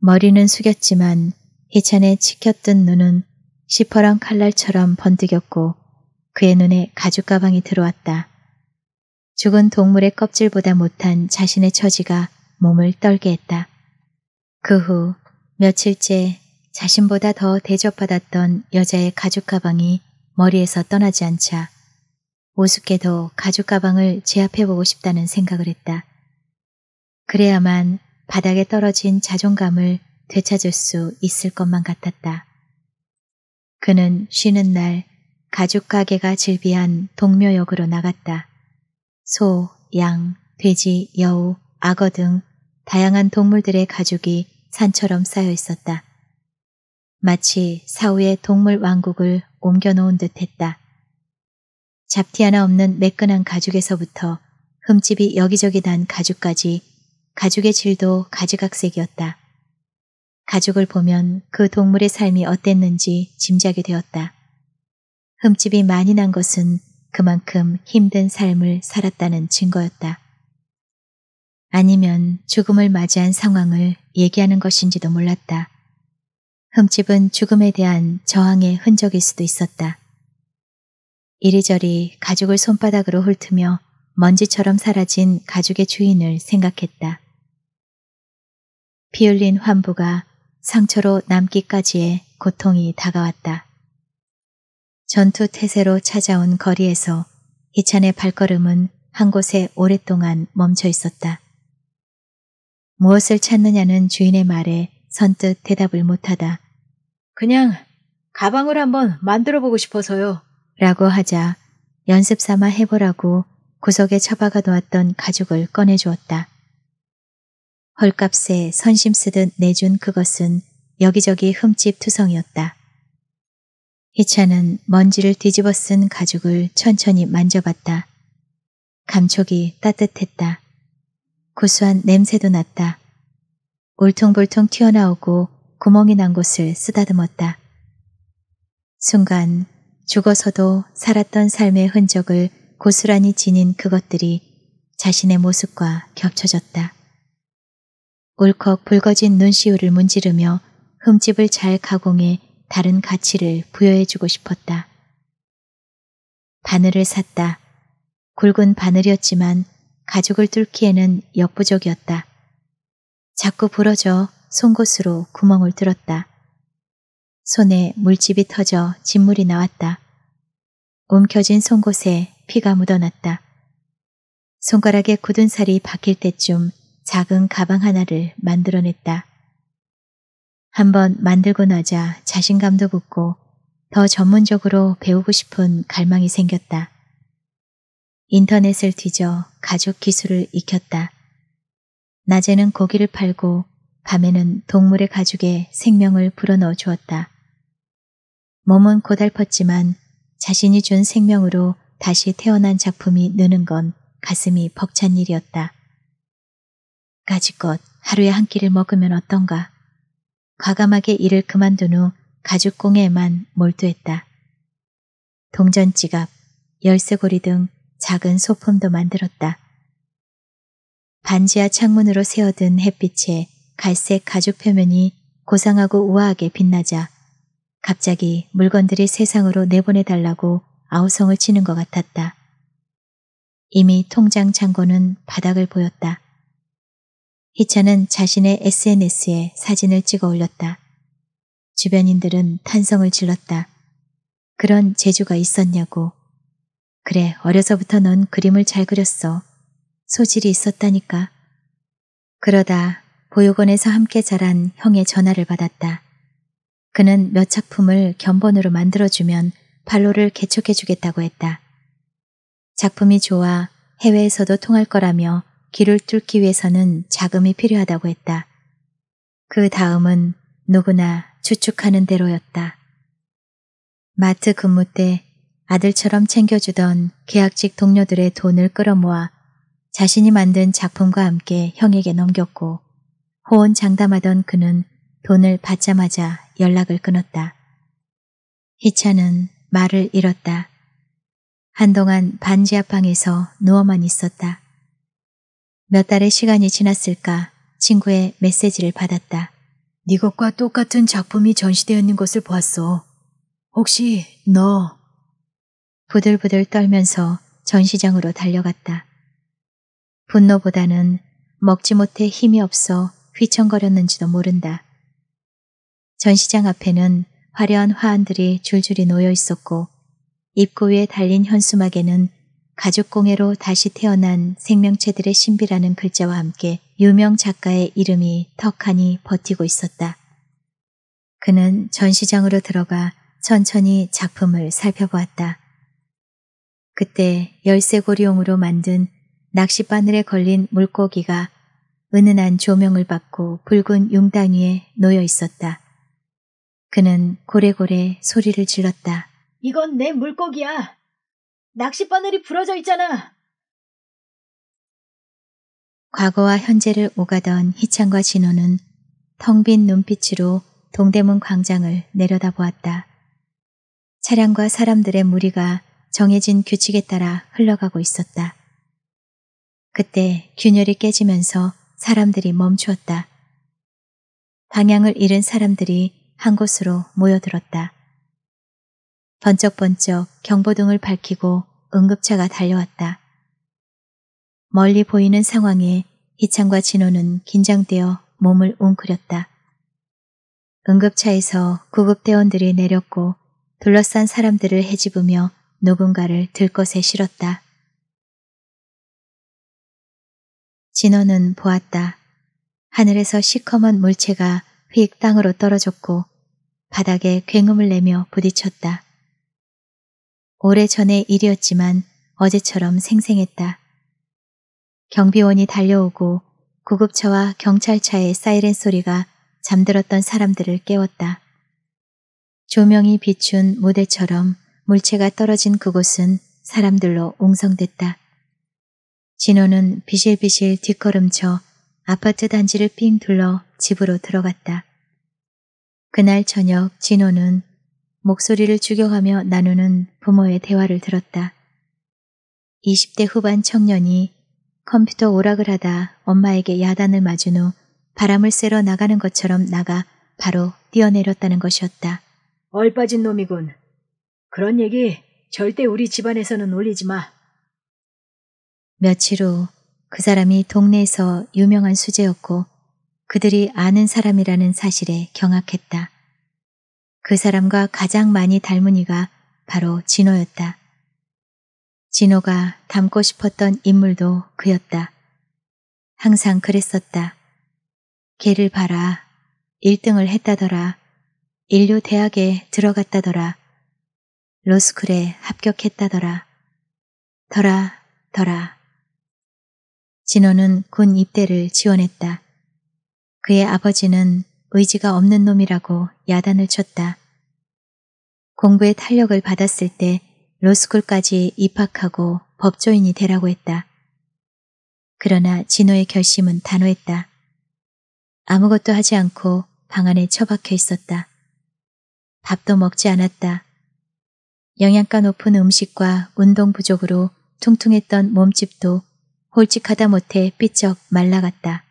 머리는 숙였지만 희찬의 치켰던 눈은 시퍼런 칼날처럼 번뜩였고 그의 눈에 가죽 가방이 들어왔다. 죽은 동물의 껍질보다 못한 자신의 처지가 몸을 떨게 했다. 그후 며칠째 자신보다 더 대접받았던 여자의 가죽 가방이 머리에서 떠나지 않자 오숙게도 가죽 가방을 제압해보고 싶다는 생각을 했다. 그래야만 바닥에 떨어진 자존감을 되찾을 수 있을 것만 같았다. 그는 쉬는 날 가죽 가게가 질비한 동묘역으로 나갔다. 소, 양, 돼지, 여우, 악어 등 다양한 동물들의 가죽이 산처럼 쌓여 있었다. 마치 사후의 동물 왕국을 옮겨놓은 듯했다. 잡티 하나 없는 매끈한 가죽에서부터 흠집이 여기저기 난 가죽까지 가죽의 질도 가지각색이었다. 가죽을 보면 그 동물의 삶이 어땠는지 짐작이 되었다. 흠집이 많이 난 것은 그만큼 힘든 삶을 살았다는 증거였다. 아니면 죽음을 맞이한 상황을 얘기하는 것인지도 몰랐다. 흠집은 죽음에 대한 저항의 흔적일 수도 있었다. 이리저리 가죽을 손바닥으로 훑으며 먼지처럼 사라진 가죽의 주인을 생각했다. 피 흘린 환부가 상처로 남기까지의 고통이 다가왔다. 전투 태세로 찾아온 거리에서 이찬의 발걸음은 한 곳에 오랫동안 멈춰 있었다. 무엇을 찾느냐는 주인의 말에 선뜻 대답을 못하다. 그냥 가방을 한번 만들어 보고 싶어서요. 라고 하자 연습 삼아 해보라고 구석에 처박아 놓았던 가죽을 꺼내주었다. 헐값에 선심 쓰듯 내준 그것은 여기저기 흠집 투성이었다. 희찬은 먼지를 뒤집어 쓴 가죽을 천천히 만져봤다. 감촉이 따뜻했다. 고소한 냄새도 났다. 울퉁불퉁 튀어나오고 구멍이 난 곳을 쓰다듬었다. 순간 죽어서도 살았던 삶의 흔적을 고스란히 지닌 그것들이 자신의 모습과 겹쳐졌다. 울컥 붉어진 눈시울을 문지르며 흠집을 잘 가공해 다른 가치를 부여해주고 싶었다. 바늘을 샀다. 굵은 바늘이었지만 가죽을 뚫기에는 역부족이었다. 자꾸 부러져 송곳으로 구멍을 뚫었다. 손에 물집이 터져 진물이 나왔다. 움켜진 송곳에 피가 묻어났다. 손가락에 굳은 살이 박힐 때쯤 작은 가방 하나를 만들어냈다. 한번 만들고 나자 자신감도 붙고 더 전문적으로 배우고 싶은 갈망이 생겼다. 인터넷을 뒤져 가족 기술을 익혔다. 낮에는 고기를 팔고 밤에는 동물의 가죽에 생명을 불어넣어 주었다. 몸은 고달팠지만 자신이 준 생명으로 다시 태어난 작품이 느는 건 가슴이 벅찬 일이었다. 가짓것 하루에 한 끼를 먹으면 어떤가. 과감하게 일을 그만둔 후 가죽공예에만 몰두했다. 동전 지갑, 열쇠고리 등 작은 소품도 만들었다. 반지하 창문으로 세어든 햇빛에 갈색 가죽 표면이 고상하고 우아하게 빛나자 갑자기 물건들이 세상으로 내보내달라고 아우성을 치는 것 같았다. 이미 통장 창고는 바닥을 보였다. 희찬은 자신의 SNS에 사진을 찍어 올렸다. 주변인들은 탄성을 질렀다. 그런 재주가 있었냐고. 그래, 어려서부터 넌 그림을 잘 그렸어. 소질이 있었다니까. 그러다 보육원에서 함께 자란 형의 전화를 받았다. 그는 몇 작품을 견본으로 만들어주면 발로를 개척해주겠다고 했다. 작품이 좋아 해외에서도 통할 거라며 길을 뚫기 위해서는 자금이 필요하다고 했다. 그 다음은 누구나 추측하는 대로였다. 마트 근무 때 아들처럼 챙겨주던 계약직 동료들의 돈을 끌어모아 자신이 만든 작품과 함께 형에게 넘겼고 호언장담하던 그는 돈을 받자마자 연락을 끊었다. 희찬은 말을 잃었다. 한동안 반지 하방에서 누워만 있었다. 몇 달의 시간이 지났을까 친구의 메시지를 받았다. 네 것과 똑같은 작품이 전시되어 있는 것을 보았어. 혹시 너 부들부들 떨면서 전시장으로 달려갔다. 분노보다는 먹지 못해 힘이 없어 휘청거렸는지도 모른다. 전시장 앞에는 화려한 화환들이 줄줄이 놓여 있었고 입구에 달린 현수막에는 가죽공예로 다시 태어난 생명체들의 신비라는 글자와 함께 유명 작가의 이름이 턱하니 버티고 있었다. 그는 전시장으로 들어가 천천히 작품을 살펴보았다. 그때 열쇠고리용으로 만든 낚싯바늘에 걸린 물고기가 은은한 조명을 받고 붉은 용단 위에 놓여 있었다. 그는 고래고래 소리를 질렀다. 이건 내 물고기야. 낚싯바늘이 부러져 있잖아. 과거와 현재를 오가던 희창과 진호는 텅 빈 눈빛으로 동대문 광장을 내려다보았다. 차량과 사람들의 무리가 정해진 규칙에 따라 흘러가고 있었다. 그때 균열이 깨지면서 사람들이 멈추었다. 방향을 잃은 사람들이 한 곳으로 모여들었다. 번쩍번쩍 경보등을 밝히고 응급차가 달려왔다. 멀리 보이는 상황에 희창과 진호는 긴장되어 몸을 웅크렸다. 응급차에서 구급대원들이 내렸고 둘러싼 사람들을 헤집으며 누군가를 들것에 실었다. 진호는 보았다. 하늘에서 시커먼 물체가 휙 땅으로 떨어졌고 바닥에 굉음을 내며 부딪혔다. 오래전의 일이었지만 어제처럼 생생했다. 경비원이 달려오고 구급차와 경찰차의 사이렌 소리가 잠들었던 사람들을 깨웠다. 조명이 비춘 무대처럼 물체가 떨어진 그곳은 사람들로 옹성댔다. 진호는 비실비실 뒷걸음쳐 아파트 단지를 삥 둘러 집으로 들어갔다. 그날 저녁 진호는 목소리를 죽여가며 나누는 부모의 대화를 들었다. 20대 후반 청년이 컴퓨터 오락을 하다 엄마에게 야단을 맞은 후 바람을 쐬러 나가는 것처럼 나가 바로 뛰어내렸다는 것이었다. 얼빠진 놈이군. 그런 얘기 절대 우리 집안에서는 올리지 마. 며칠 후 그 사람이 동네에서 유명한 수재였고 그들이 아는 사람이라는 사실에 경악했다. 그 사람과 가장 많이 닮은 이가 바로 진호였다. 진호가 닮고 싶었던 인물도 그였다. 항상 그랬었다. 걔를 봐라. 1등을 했다더라. 인류 대학에 들어갔다더라. 로스쿨에 합격했다더라. 더라, 더라. 진호는 군 입대를 지원했다. 그의 아버지는 의지가 없는 놈이라고 야단을 쳤다. 공부에 탄력을 받았을 때 로스쿨까지 입학하고 법조인이 되라고 했다. 그러나 진호의 결심은 단호했다. 아무것도 하지 않고 방 안에 처박혀 있었다. 밥도 먹지 않았다. 영양가 높은 음식과 운동 부족으로 퉁퉁했던 몸집도 홀쭉하다 못해 삐쩍 말라갔다.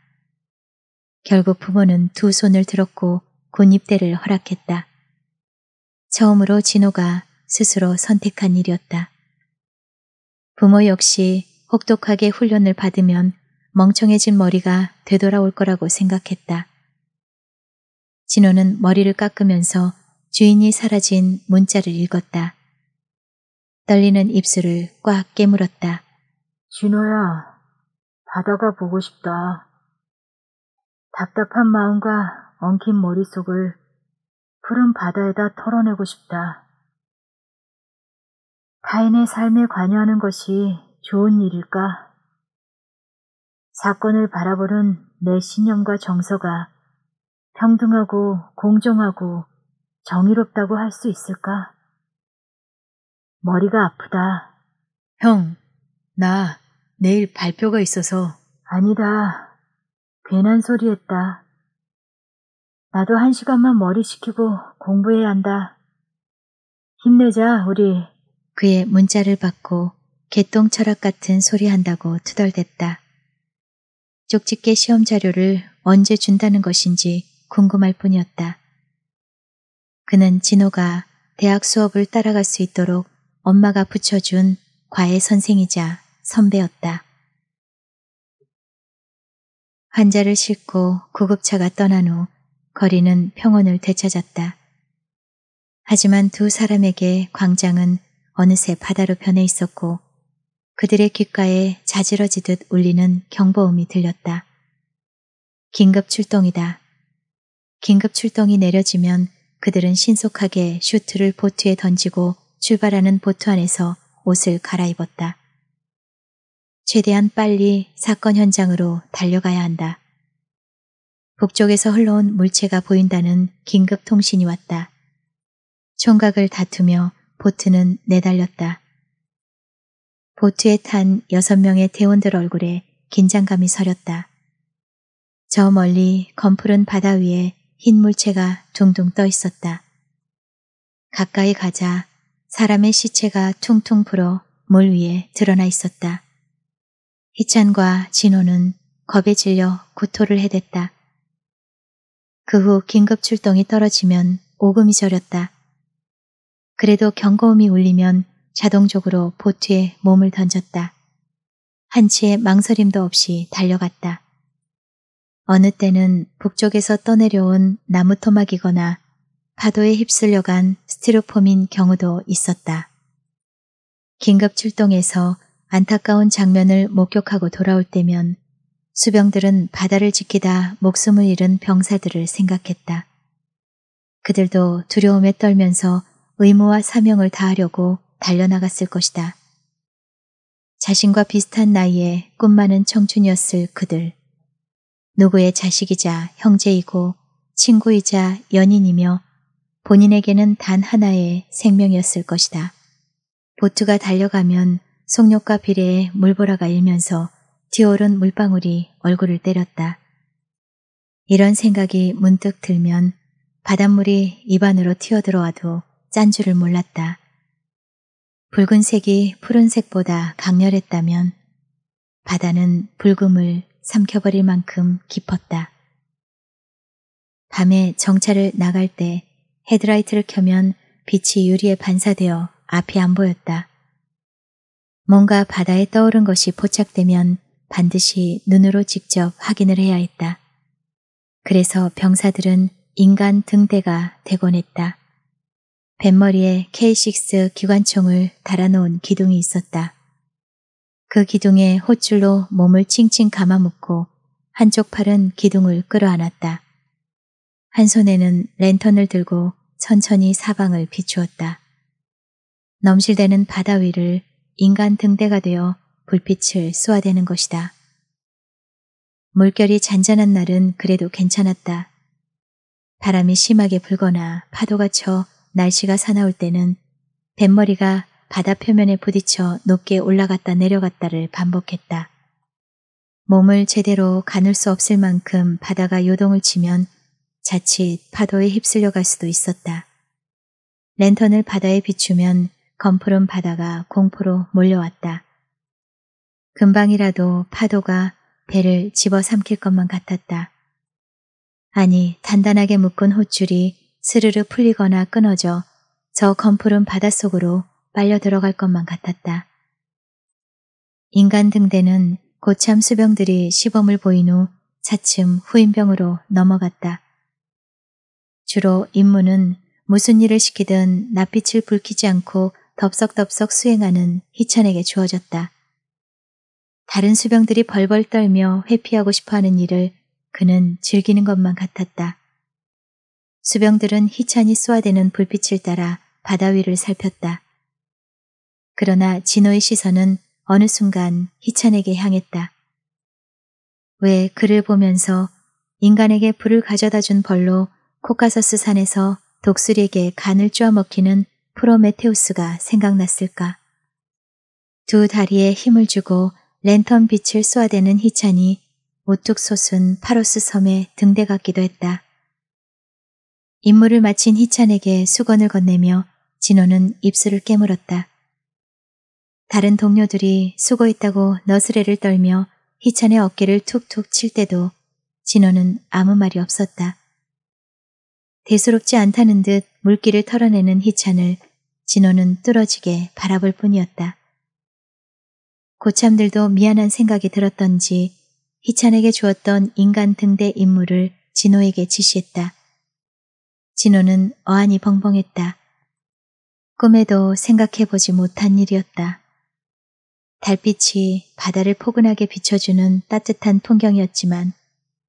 결국 부모는 두 손을 들었고 군입대를 허락했다. 처음으로 진호가 스스로 선택한 일이었다. 부모 역시 혹독하게 훈련을 받으면 멍청해진 머리가 되돌아올 거라고 생각했다. 진호는 머리를 깎으면서 주인이 사라진 문자를 읽었다. 떨리는 입술을 꽉 깨물었다. 진호야, 바다가 보고 싶다. 답답한 마음과 엉킨 머릿속을 푸른 바다에다 털어내고 싶다. 타인의 삶에 관여하는 것이 좋은 일일까? 사건을 바라보는 내 신념과 정서가 평등하고 공정하고 정의롭다고 할 수 있을까? 머리가 아프다. 형, 나 내일 발표가 있어서. 아니다. 괜한 소리 했다. 나도 한 시간만 머리 식히고 공부해야 한다. 힘내자, 우리. 그의 문자를 받고 개똥 철학 같은 소리 한다고 투덜댔다. 쪽집게 시험 자료를 언제 준다는 것인지 궁금할 뿐이었다. 그는 진호가 대학 수업을 따라갈 수 있도록 엄마가 붙여준 과외 선생이자 선배였다. 환자를 싣고 구급차가 떠난 후 거리는 평온을 되찾았다. 하지만 두 사람에게 광장은 어느새 바다로 변해 있었고 그들의 귓가에 자지러지듯 울리는 경보음이 들렸다. 긴급 출동이다. 긴급 출동이 내려지면 그들은 신속하게 슈트를 보트에 던지고 출발하는 보트 안에서 옷을 갈아입었다. 최대한 빨리 사건 현장으로 달려가야 한다. 북쪽에서 흘러온 물체가 보인다는 긴급 통신이 왔다. 총각을 다투며 보트는 내달렸다. 보트에 탄 여섯 명의 대원들 얼굴에 긴장감이 서렸다. 저 멀리 검푸른 바다 위에 흰 물체가 둥둥 떠 있었다. 가까이 가자 사람의 시체가 퉁퉁 불어 물 위에 드러나 있었다. 희찬과 진호는 겁에 질려 구토를 해댔다. 그 후 긴급 출동이 떨어지면 오금이 저렸다. 그래도 경고음이 울리면 자동적으로 보트에 몸을 던졌다. 한치의 망설임도 없이 달려갔다. 어느 때는 북쪽에서 떠내려온 나무 토막이거나 파도에 휩쓸려간 스티로폼인 경우도 있었다. 긴급 출동에서 안타까운 장면을 목격하고 돌아올 때면 수병들은 바다를 지키다 목숨을 잃은 병사들을 생각했다. 그들도 두려움에 떨면서 의무와 사명을 다하려고 달려나갔을 것이다. 자신과 비슷한 나이에 꿈 많은 청춘이었을 그들. 누구의 자식이자 형제이고 친구이자 연인이며 본인에게는 단 하나의 생명이었을 것이다. 보트가 달려가면 속력과 비례에 물보라가 일면서 튀어오른 물방울이 얼굴을 때렸다. 이런 생각이 문득 들면 바닷물이 입안으로 튀어들어와도 짠 줄을 몰랐다. 붉은색이 푸른색보다 강렬했다면 바다는 붉음을 삼켜버릴 만큼 깊었다. 밤에 정차를 나갈 때 헤드라이트를 켜면 빛이 유리에 반사되어 앞이 안 보였다. 뭔가 바다에 떠오른 것이 포착되면 반드시 눈으로 직접 확인을 해야 했다. 그래서 병사들은 인간 등대가 되곤 했다. 뱃머리에 K6 기관총을 달아놓은 기둥이 있었다. 그 기둥에 호출로 몸을 칭칭 감아묶고 한쪽 팔은 기둥을 끌어안았다. 한 손에는 랜턴을 들고 천천히 사방을 비추었다. 넘실대는 바다 위를 인간 등대가 되어 불빛을 쏘아대는 것이다. 물결이 잔잔한 날은 그래도 괜찮았다. 바람이 심하게 불거나 파도가 쳐 날씨가 사나울 때는 뱃머리가 바다 표면에 부딪혀 높게 올라갔다 내려갔다를 반복했다. 몸을 제대로 가눌 수 없을 만큼 바다가 요동을 치면 자칫 파도에 휩쓸려 갈 수도 있었다. 랜턴을 바다에 비추면 검푸른 바다가 공포로 몰려왔다. 금방이라도 파도가 배를 집어삼킬 것만 같았다. 아니, 단단하게 묶은 호줄이 스르르 풀리거나 끊어져 저 검푸른 바닷속으로 빨려 들어갈 것만 같았다. 인간 등대는 고참 수병들이 시범을 보인 후 차츰 후임병으로 넘어갔다. 주로 임무는 무슨 일을 시키든 낯빛을 붉히지 않고 덥석덥석 수행하는 희찬에게 주어졌다. 다른 수병들이 벌벌 떨며 회피하고 싶어하는 일을 그는 즐기는 것만 같았다. 수병들은 희찬이 쏘아대는 불빛을 따라 바다 위를 살폈다. 그러나 진호의 시선은 어느 순간 희찬에게 향했다. 왜 그를 보면서 인간에게 불을 가져다 준 벌로 코카서스 산에서 독수리에게 간을 쪼아먹히는 프로메테우스가 생각났을까. 두 다리에 힘을 주고 랜턴 빛을 쏘아대는 희찬이 오뚝 솟은 파로스 섬에 등대 같기도 했다. 임무를 마친 희찬에게 수건을 건네며 진호는 입술을 깨물었다. 다른 동료들이 수고했다고 너스레를 떨며 희찬의 어깨를 툭툭 칠 때도 진호는 아무 말이 없었다. 대수롭지 않다는 듯 물기를 털어내는 희찬을 진호는 뚫어지게 바라볼 뿐이었다. 고참들도 미안한 생각이 들었던지 희찬에게 주었던 인간 등대 임무를 진호에게 지시했다. 진호는 어안이 벙벙했다. 꿈에도 생각해보지 못한 일이었다. 달빛이 바다를 포근하게 비춰주는 따뜻한 풍경이었지만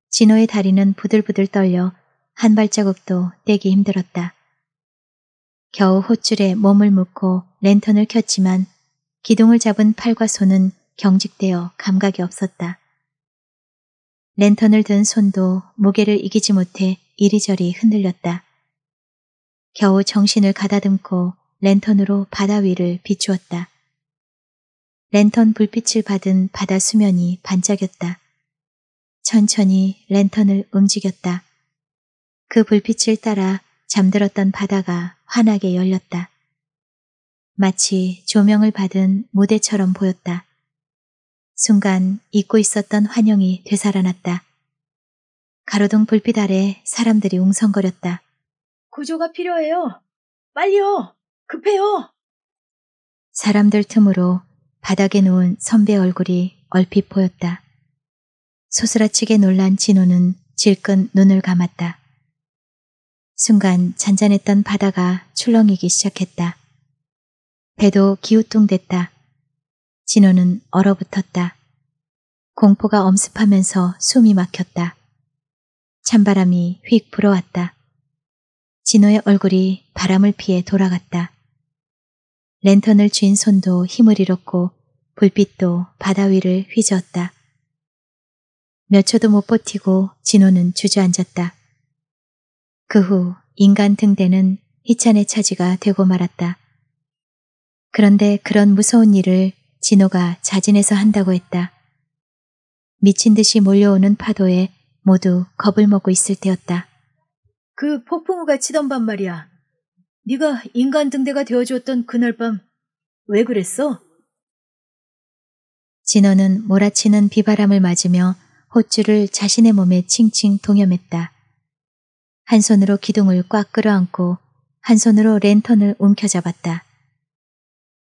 진호의 다리는 부들부들 떨려 한 발자국도 떼기 힘들었다. 겨우 호줄에 몸을 묶고 랜턴을 켰지만 기둥을 잡은 팔과 손은 경직되어 감각이 없었다. 랜턴을 든 손도 무게를 이기지 못해 이리저리 흔들렸다. 겨우 정신을 가다듬고 랜턴으로 바다 위를 비추었다. 랜턴 불빛을 받은 바다 수면이 반짝였다. 천천히 랜턴을 움직였다. 그 불빛을 따라 잠들었던 바다가 환하게 열렸다. 마치 조명을 받은 무대처럼 보였다. 순간 잊고 있었던 환영이 되살아났다. 가로등 불빛 아래 사람들이 웅성거렸다. 구조가 필요해요. 빨리요. 급해요. 사람들 틈으로 바닥에 누운 선배 얼굴이 얼핏 보였다. 소스라치게 놀란 진호는 질끈 눈을 감았다. 순간 잔잔했던 바다가 출렁이기 시작했다. 배도 기우뚱댔다. 진호는 얼어붙었다. 공포가 엄습하면서 숨이 막혔다. 찬바람이 휙 불어왔다. 진호의 얼굴이 바람을 피해 돌아갔다. 랜턴을 쥔 손도 힘을 잃었고 불빛도 바다 위를 휘저었다. 몇 초도 못 버티고 진호는 주저앉았다. 그후 인간 등대는 희찬의 차지가 되고 말았다. 그런데 그런 무서운 일을 진호가 자진해서 한다고 했다. 미친 듯이 몰려오는 파도에 모두 겁을 먹고 있을 때였다. 그 폭풍우가 치던 밤 말이야. 네가 인간 등대가 되어주었던 그날 밤 왜 그랬어? 진호는 몰아치는 비바람을 맞으며 호줄를 자신의 몸에 칭칭 동염했다. 한 손으로 기둥을 꽉 끌어안고 한 손으로 랜턴을 움켜잡았다.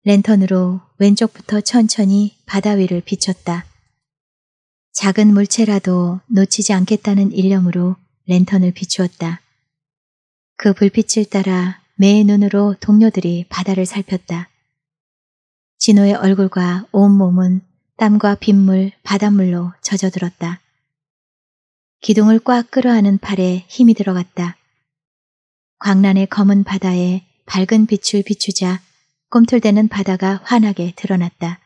랜턴으로 왼쪽부터 천천히 바다 위를 비췄다 작은 물체라도 놓치지 않겠다는 일념으로 랜턴을 비추었다. 그 불빛을 따라 매의 눈으로 동료들이 바다를 살폈다. 진호의 얼굴과 온몸은 땀과 빗물, 바닷물로 젖어들었다. 기둥을 꽉 끌어안은 팔에 힘이 들어갔다. 광란의 검은 바다에 밝은 빛을 비추자 꿈틀대는 바다가 환하게 드러났다.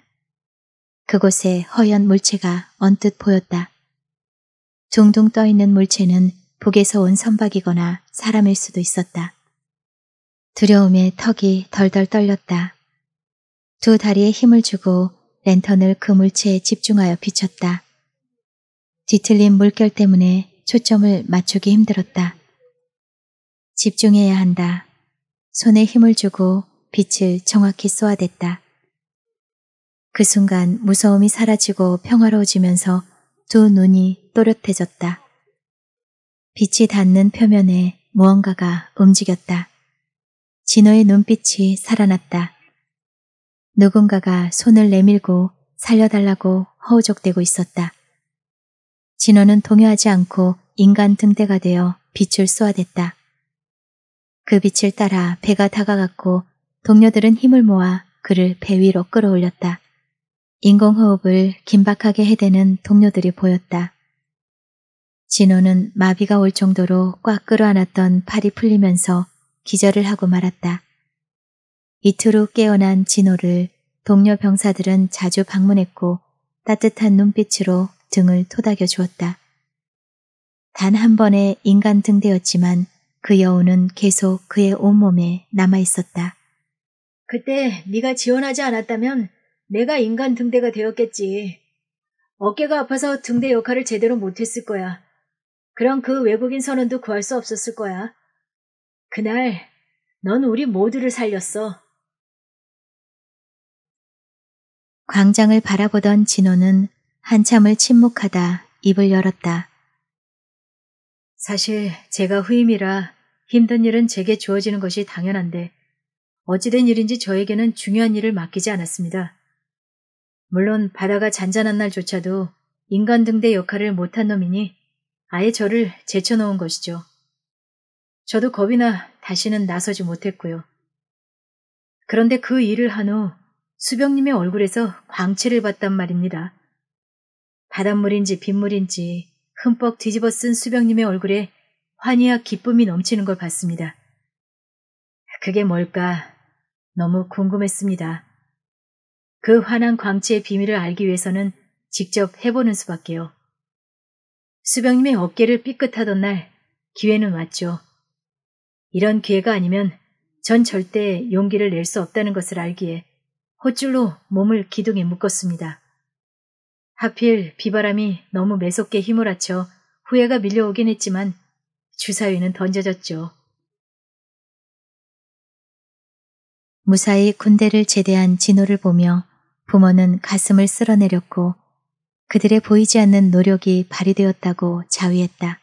그곳에 허연 물체가 언뜻 보였다. 둥둥 떠있는 물체는 북에서 온 선박이거나 사람일 수도 있었다. 두려움에 턱이 덜덜 떨렸다. 두 다리에 힘을 주고 랜턴을 그 물체에 집중하여 비쳤다. 뒤틀린 물결 때문에 초점을 맞추기 힘들었다. 집중해야 한다. 손에 힘을 주고 빛을 정확히 쏘아댔다. 그 순간 무서움이 사라지고 평화로워지면서 두 눈이 또렷해졌다. 빛이 닿는 표면에 무언가가 움직였다. 진호의 눈빛이 살아났다. 누군가가 손을 내밀고 살려달라고 허우적대고 있었다. 진원은 동요하지 않고 인간 등대가 되어 빛을 쏘아댔다. 그 빛을 따라 배가 다가갔고 동료들은 힘을 모아 그를 배 위로 끌어올렸다. 인공호흡을 긴박하게 해대는 동료들이 보였다. 진호는 마비가 올 정도로 꽉 끌어안았던 팔이 풀리면서 기절을 하고 말았다. 이틀 후 깨어난 진호를 동료 병사들은 자주 방문했고 따뜻한 눈빛으로 등을 토닥여 주었다. 단 한 번의 인간 등대였지만 그 여우는 계속 그의 온몸에 남아 있었다. 그때 네가 지원하지 않았다면 내가 인간 등대가 되었겠지. 어깨가 아파서 등대 역할을 제대로 못했을 거야. 그럼 그 외국인 선원도 구할 수 없었을 거야. 그날 넌 우리 모두를 살렸어. 광장을 바라보던 진호는 한참을 침묵하다 입을 열었다. 사실 제가 후임이라 힘든 일은 제게 주어지는 것이 당연한데 어찌된 일인지 저에게는 중요한 일을 맡기지 않았습니다. 물론 바다가 잔잔한 날조차도 인간 등대 역할을 못한 놈이니 아예 저를 제쳐놓은 것이죠. 저도 겁이나 다시는 나서지 못했고요. 그런데 그 일을 한 후 수병님의 얼굴에서 광채를 봤단 말입니다. 바닷물인지 빗물인지 흠뻑 뒤집어 쓴 수병님의 얼굴에 환희와 기쁨이 넘치는 걸 봤습니다. 그게 뭘까 너무 궁금했습니다. 그 환한 광채의 비밀을 알기 위해서는 직접 해보는 수밖에요. 수병님의 어깨를 삐끗하던 날 기회는 왔죠. 이런 기회가 아니면 전 절대 용기를 낼 수 없다는 것을 알기에 헛줄로 몸을 기둥에 묶었습니다. 하필 비바람이 너무 매섭게 휘몰아쳐 후회가 밀려오긴 했지만 주사위는 던져졌죠. 무사히 군대를 제대한 진호를 보며 부모는 가슴을 쓸어내렸고 그들의 보이지 않는 노력이 발휘되었다고 자위했다.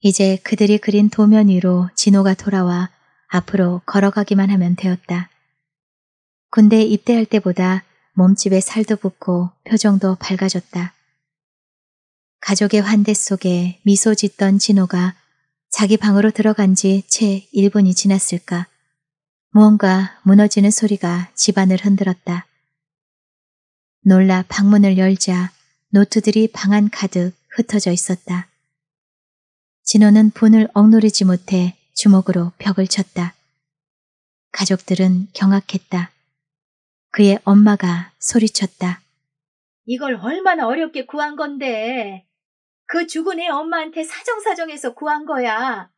이제 그들이 그린 도면 위로 진호가 돌아와 앞으로 걸어가기만 하면 되었다. 군대 입대할 때보다 몸집에 살도 붙고 표정도 밝아졌다. 가족의 환대 속에 미소 짓던 진호가 자기 방으로 들어간 지 채 1분이 지났을까. 무언가 무너지는 소리가 집안을 흔들었다. 놀라 방문을 열자 노트들이 방 안 가득 흩어져 있었다. 진호는 분을 억누르지 못해 주먹으로 벽을 쳤다. 가족들은 경악했다. 그의 엄마가 소리쳤다. 이걸 얼마나 어렵게 구한 건데. 그 죽은 애 엄마한테 사정사정해서 구한 거야.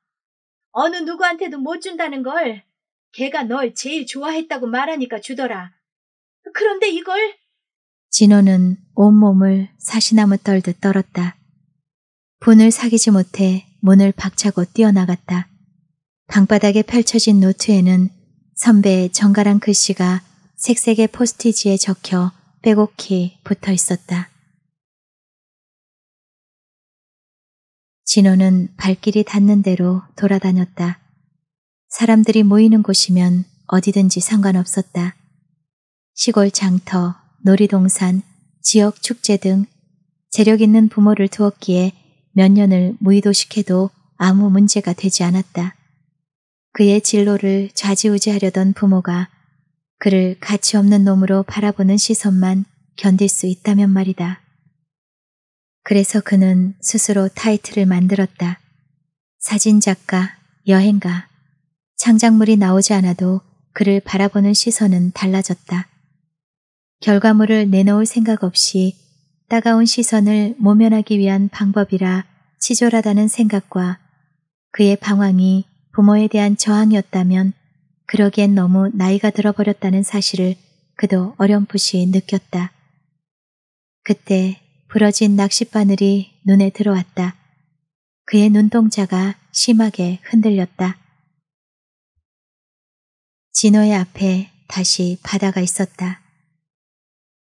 어느 누구한테도 못 준다는 걸 걔가 널 제일 좋아했다고 말하니까 주더라. 그런데 이걸... 진호는 온몸을 사시나무 떨듯 떨었다. 분을 사귀지 못해 문을 박차고 뛰어나갔다. 방바닥에 펼쳐진 노트에는 선배의 정갈한 글씨가 색색의 포스티지에 적혀 빼곡히 붙어 있었다. 진호는 발길이 닿는 대로 돌아다녔다. 사람들이 모이는 곳이면 어디든지 상관없었다. 시골 장터, 놀이동산, 지역 축제 등 재력 있는 부모를 두었기에 몇 년을 무의도식해도 아무 문제가 되지 않았다. 그의 진로를 좌지우지하려던 부모가 그를 가치 없는 놈으로 바라보는 시선만 견딜 수 있다면 말이다. 그래서 그는 스스로 타이틀을 만들었다. 사진작가, 여행가. 창작물이 나오지 않아도 그를 바라보는 시선은 달라졌다. 결과물을 내놓을 생각 없이 따가운 시선을 모면하기 위한 방법이라 치졸하다는 생각과 그의 방황이 부모에 대한 저항이었다면 그러기엔 너무 나이가 들어버렸다는 사실을 그도 어렴풋이 느꼈다. 그때 부러진 낚싯바늘이 눈에 들어왔다. 그의 눈동자가 심하게 흔들렸다. 진호의 앞에 다시 바다가 있었다.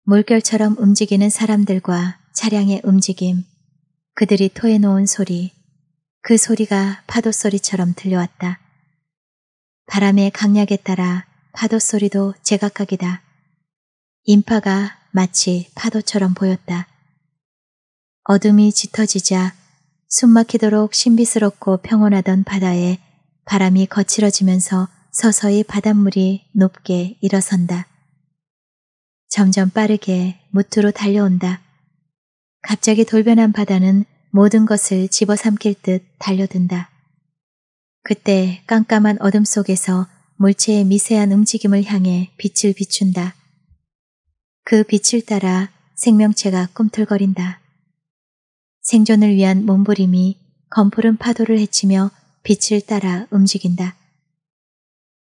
물결처럼 움직이는 사람들과 차량의 움직임, 그들이 토해놓은 소리, 그 소리가 파도 소리처럼 들려왔다. 바람의 강약에 따라 파도 소리도 제각각이다. 인파가 마치 파도처럼 보였다. 어둠이 짙어지자 숨막히도록 신비스럽고 평온하던 바다에 바람이 거칠어지면서 서서히 바닷물이 높게 일어선다. 점점 빠르게 무트로 달려온다. 갑자기 돌변한 바다는 모든 것을 집어삼킬 듯 달려든다. 그때 깜깜한 어둠 속에서 물체의 미세한 움직임을 향해 빛을 비춘다. 그 빛을 따라 생명체가 꿈틀거린다. 생존을 위한 몸부림이 검푸른 파도를 헤치며 빛을 따라 움직인다.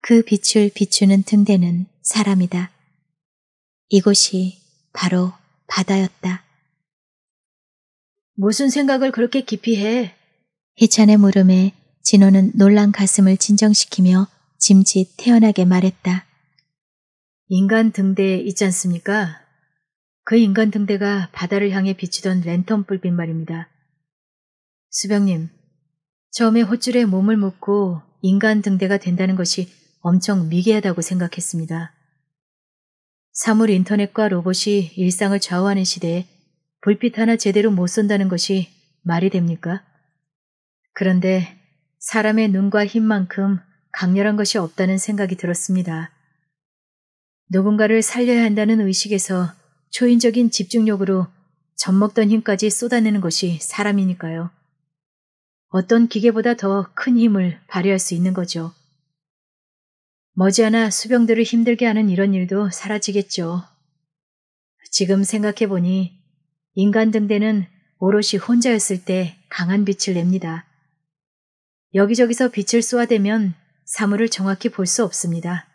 그 빛을 비추는 등대는 사람이다. 이곳이 바로 바다였다. 무슨 생각을 그렇게 깊이 해? 희찬의 물음에 진호는 놀란 가슴을 진정시키며 짐짓 태연하게 말했다. 인간 등대 있지 않습니까? 그 인간 등대가 바다를 향해 비치던 랜턴불빛 말입니다. 수병님, 처음에 호줄에 몸을 묶고 인간 등대가 된다는 것이 엄청 미개하다고 생각했습니다. 사물 인터넷과 로봇이 일상을 좌우하는 시대에 불빛 하나 제대로 못 쏜다는 것이 말이 됩니까? 그런데 사람의 눈과 힘만큼 강렬한 것이 없다는 생각이 들었습니다. 누군가를 살려야 한다는 의식에서 초인적인 집중력으로 젖먹던 힘까지 쏟아내는 것이 사람이니까요. 어떤 기계보다 더 큰 힘을 발휘할 수 있는 거죠. 머지않아 수병들을 힘들게 하는 이런 일도 사라지겠죠. 지금 생각해보니 인간 등대는 오롯이 혼자였을 때 강한 빛을 냅니다. 여기저기서 빛을 쏘아대면 사물을 정확히 볼 수 없습니다.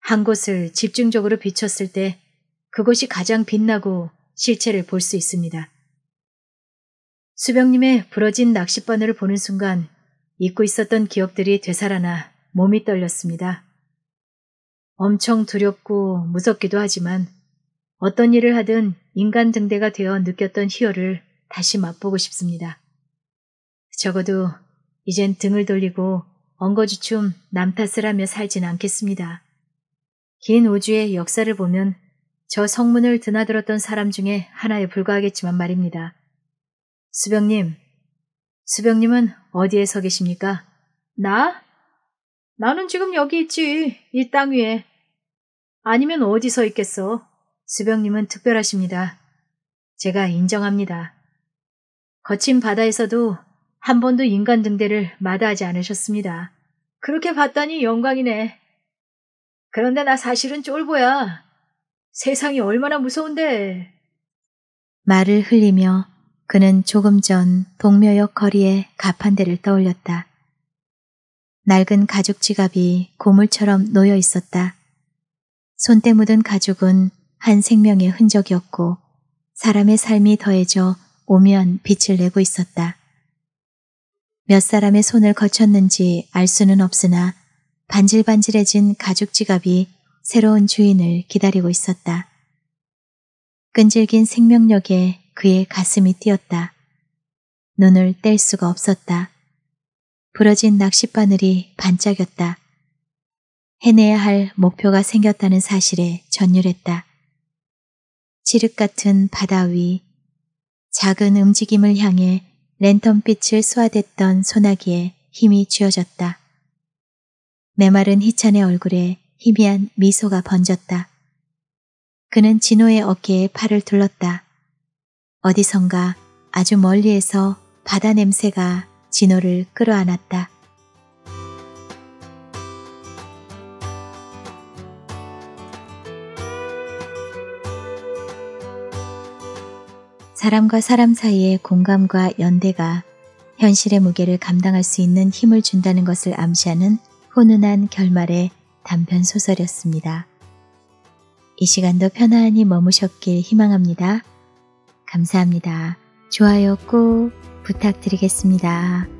한 곳을 집중적으로 비췄을 때그곳이 가장 빛나고 실체를 볼 수 있습니다. 수병님의 부러진 낚싯바늘을 보는 순간 잊고 있었던 기억들이 되살아나 몸이 떨렸습니다. 엄청 두렵고 무섭기도 하지만 어떤 일을 하든 인간 등대가 되어 느꼈던 희열을 다시 맛보고 싶습니다. 적어도 이젠 등을 돌리고 엉거주춤 남 탓을 하며 살진 않겠습니다. 긴 우주의 역사를 보면 저 성문을 드나들었던 사람 중에 하나에 불과하겠지만 말입니다. 수병님, 수병님은 어디에 서 계십니까? 나? 나는 지금 여기 있지. 이 땅 위에. 아니면 어디서 있겠어? 수병님은 특별하십니다. 제가 인정합니다. 거친 바다에서도 한 번도 인간 등대를 마다하지 않으셨습니다. 그렇게 봤다니 영광이네. 그런데 나 사실은 쫄보야. 세상이 얼마나 무서운데. 말을 흘리며 그는 조금 전 동묘역 거리에 가판대를 떠올렸다. 낡은 가죽 지갑이 고물처럼 놓여 있었다. 손때 묻은 가죽은 한 생명의 흔적이었고 사람의 삶이 더해져 오묘한 빛을 내고 있었다. 몇 사람의 손을 거쳤는지 알 수는 없으나 반질반질해진 가죽 지갑이 새로운 주인을 기다리고 있었다. 끈질긴 생명력에 그의 가슴이 뛰었다. 눈을 뗄 수가 없었다. 부러진 낚싯바늘이 반짝였다. 해내야 할 목표가 생겼다는 사실에 전율했다. 지륵 같은 바다 위, 작은 움직임을 향해 랜턴빛을 쏘아댔던 소나기에 힘이 쥐어졌다. 메마른 희찬의 얼굴에 희미한 미소가 번졌다. 그는 진호의 어깨에 팔을 둘렀다. 어디선가 아주 멀리에서 바다 냄새가 진호를 끌어안았다. 사람과 사람 사이의 공감과 연대가 현실의 무게를 감당할 수 있는 힘을 준다는 것을 암시하는 훈훈한 결말의 단편 소설이었습니다. 이 시간도 편안히 머무셨길 희망합니다. 감사합니다. 좋아요 꾹 부탁드리겠습니다.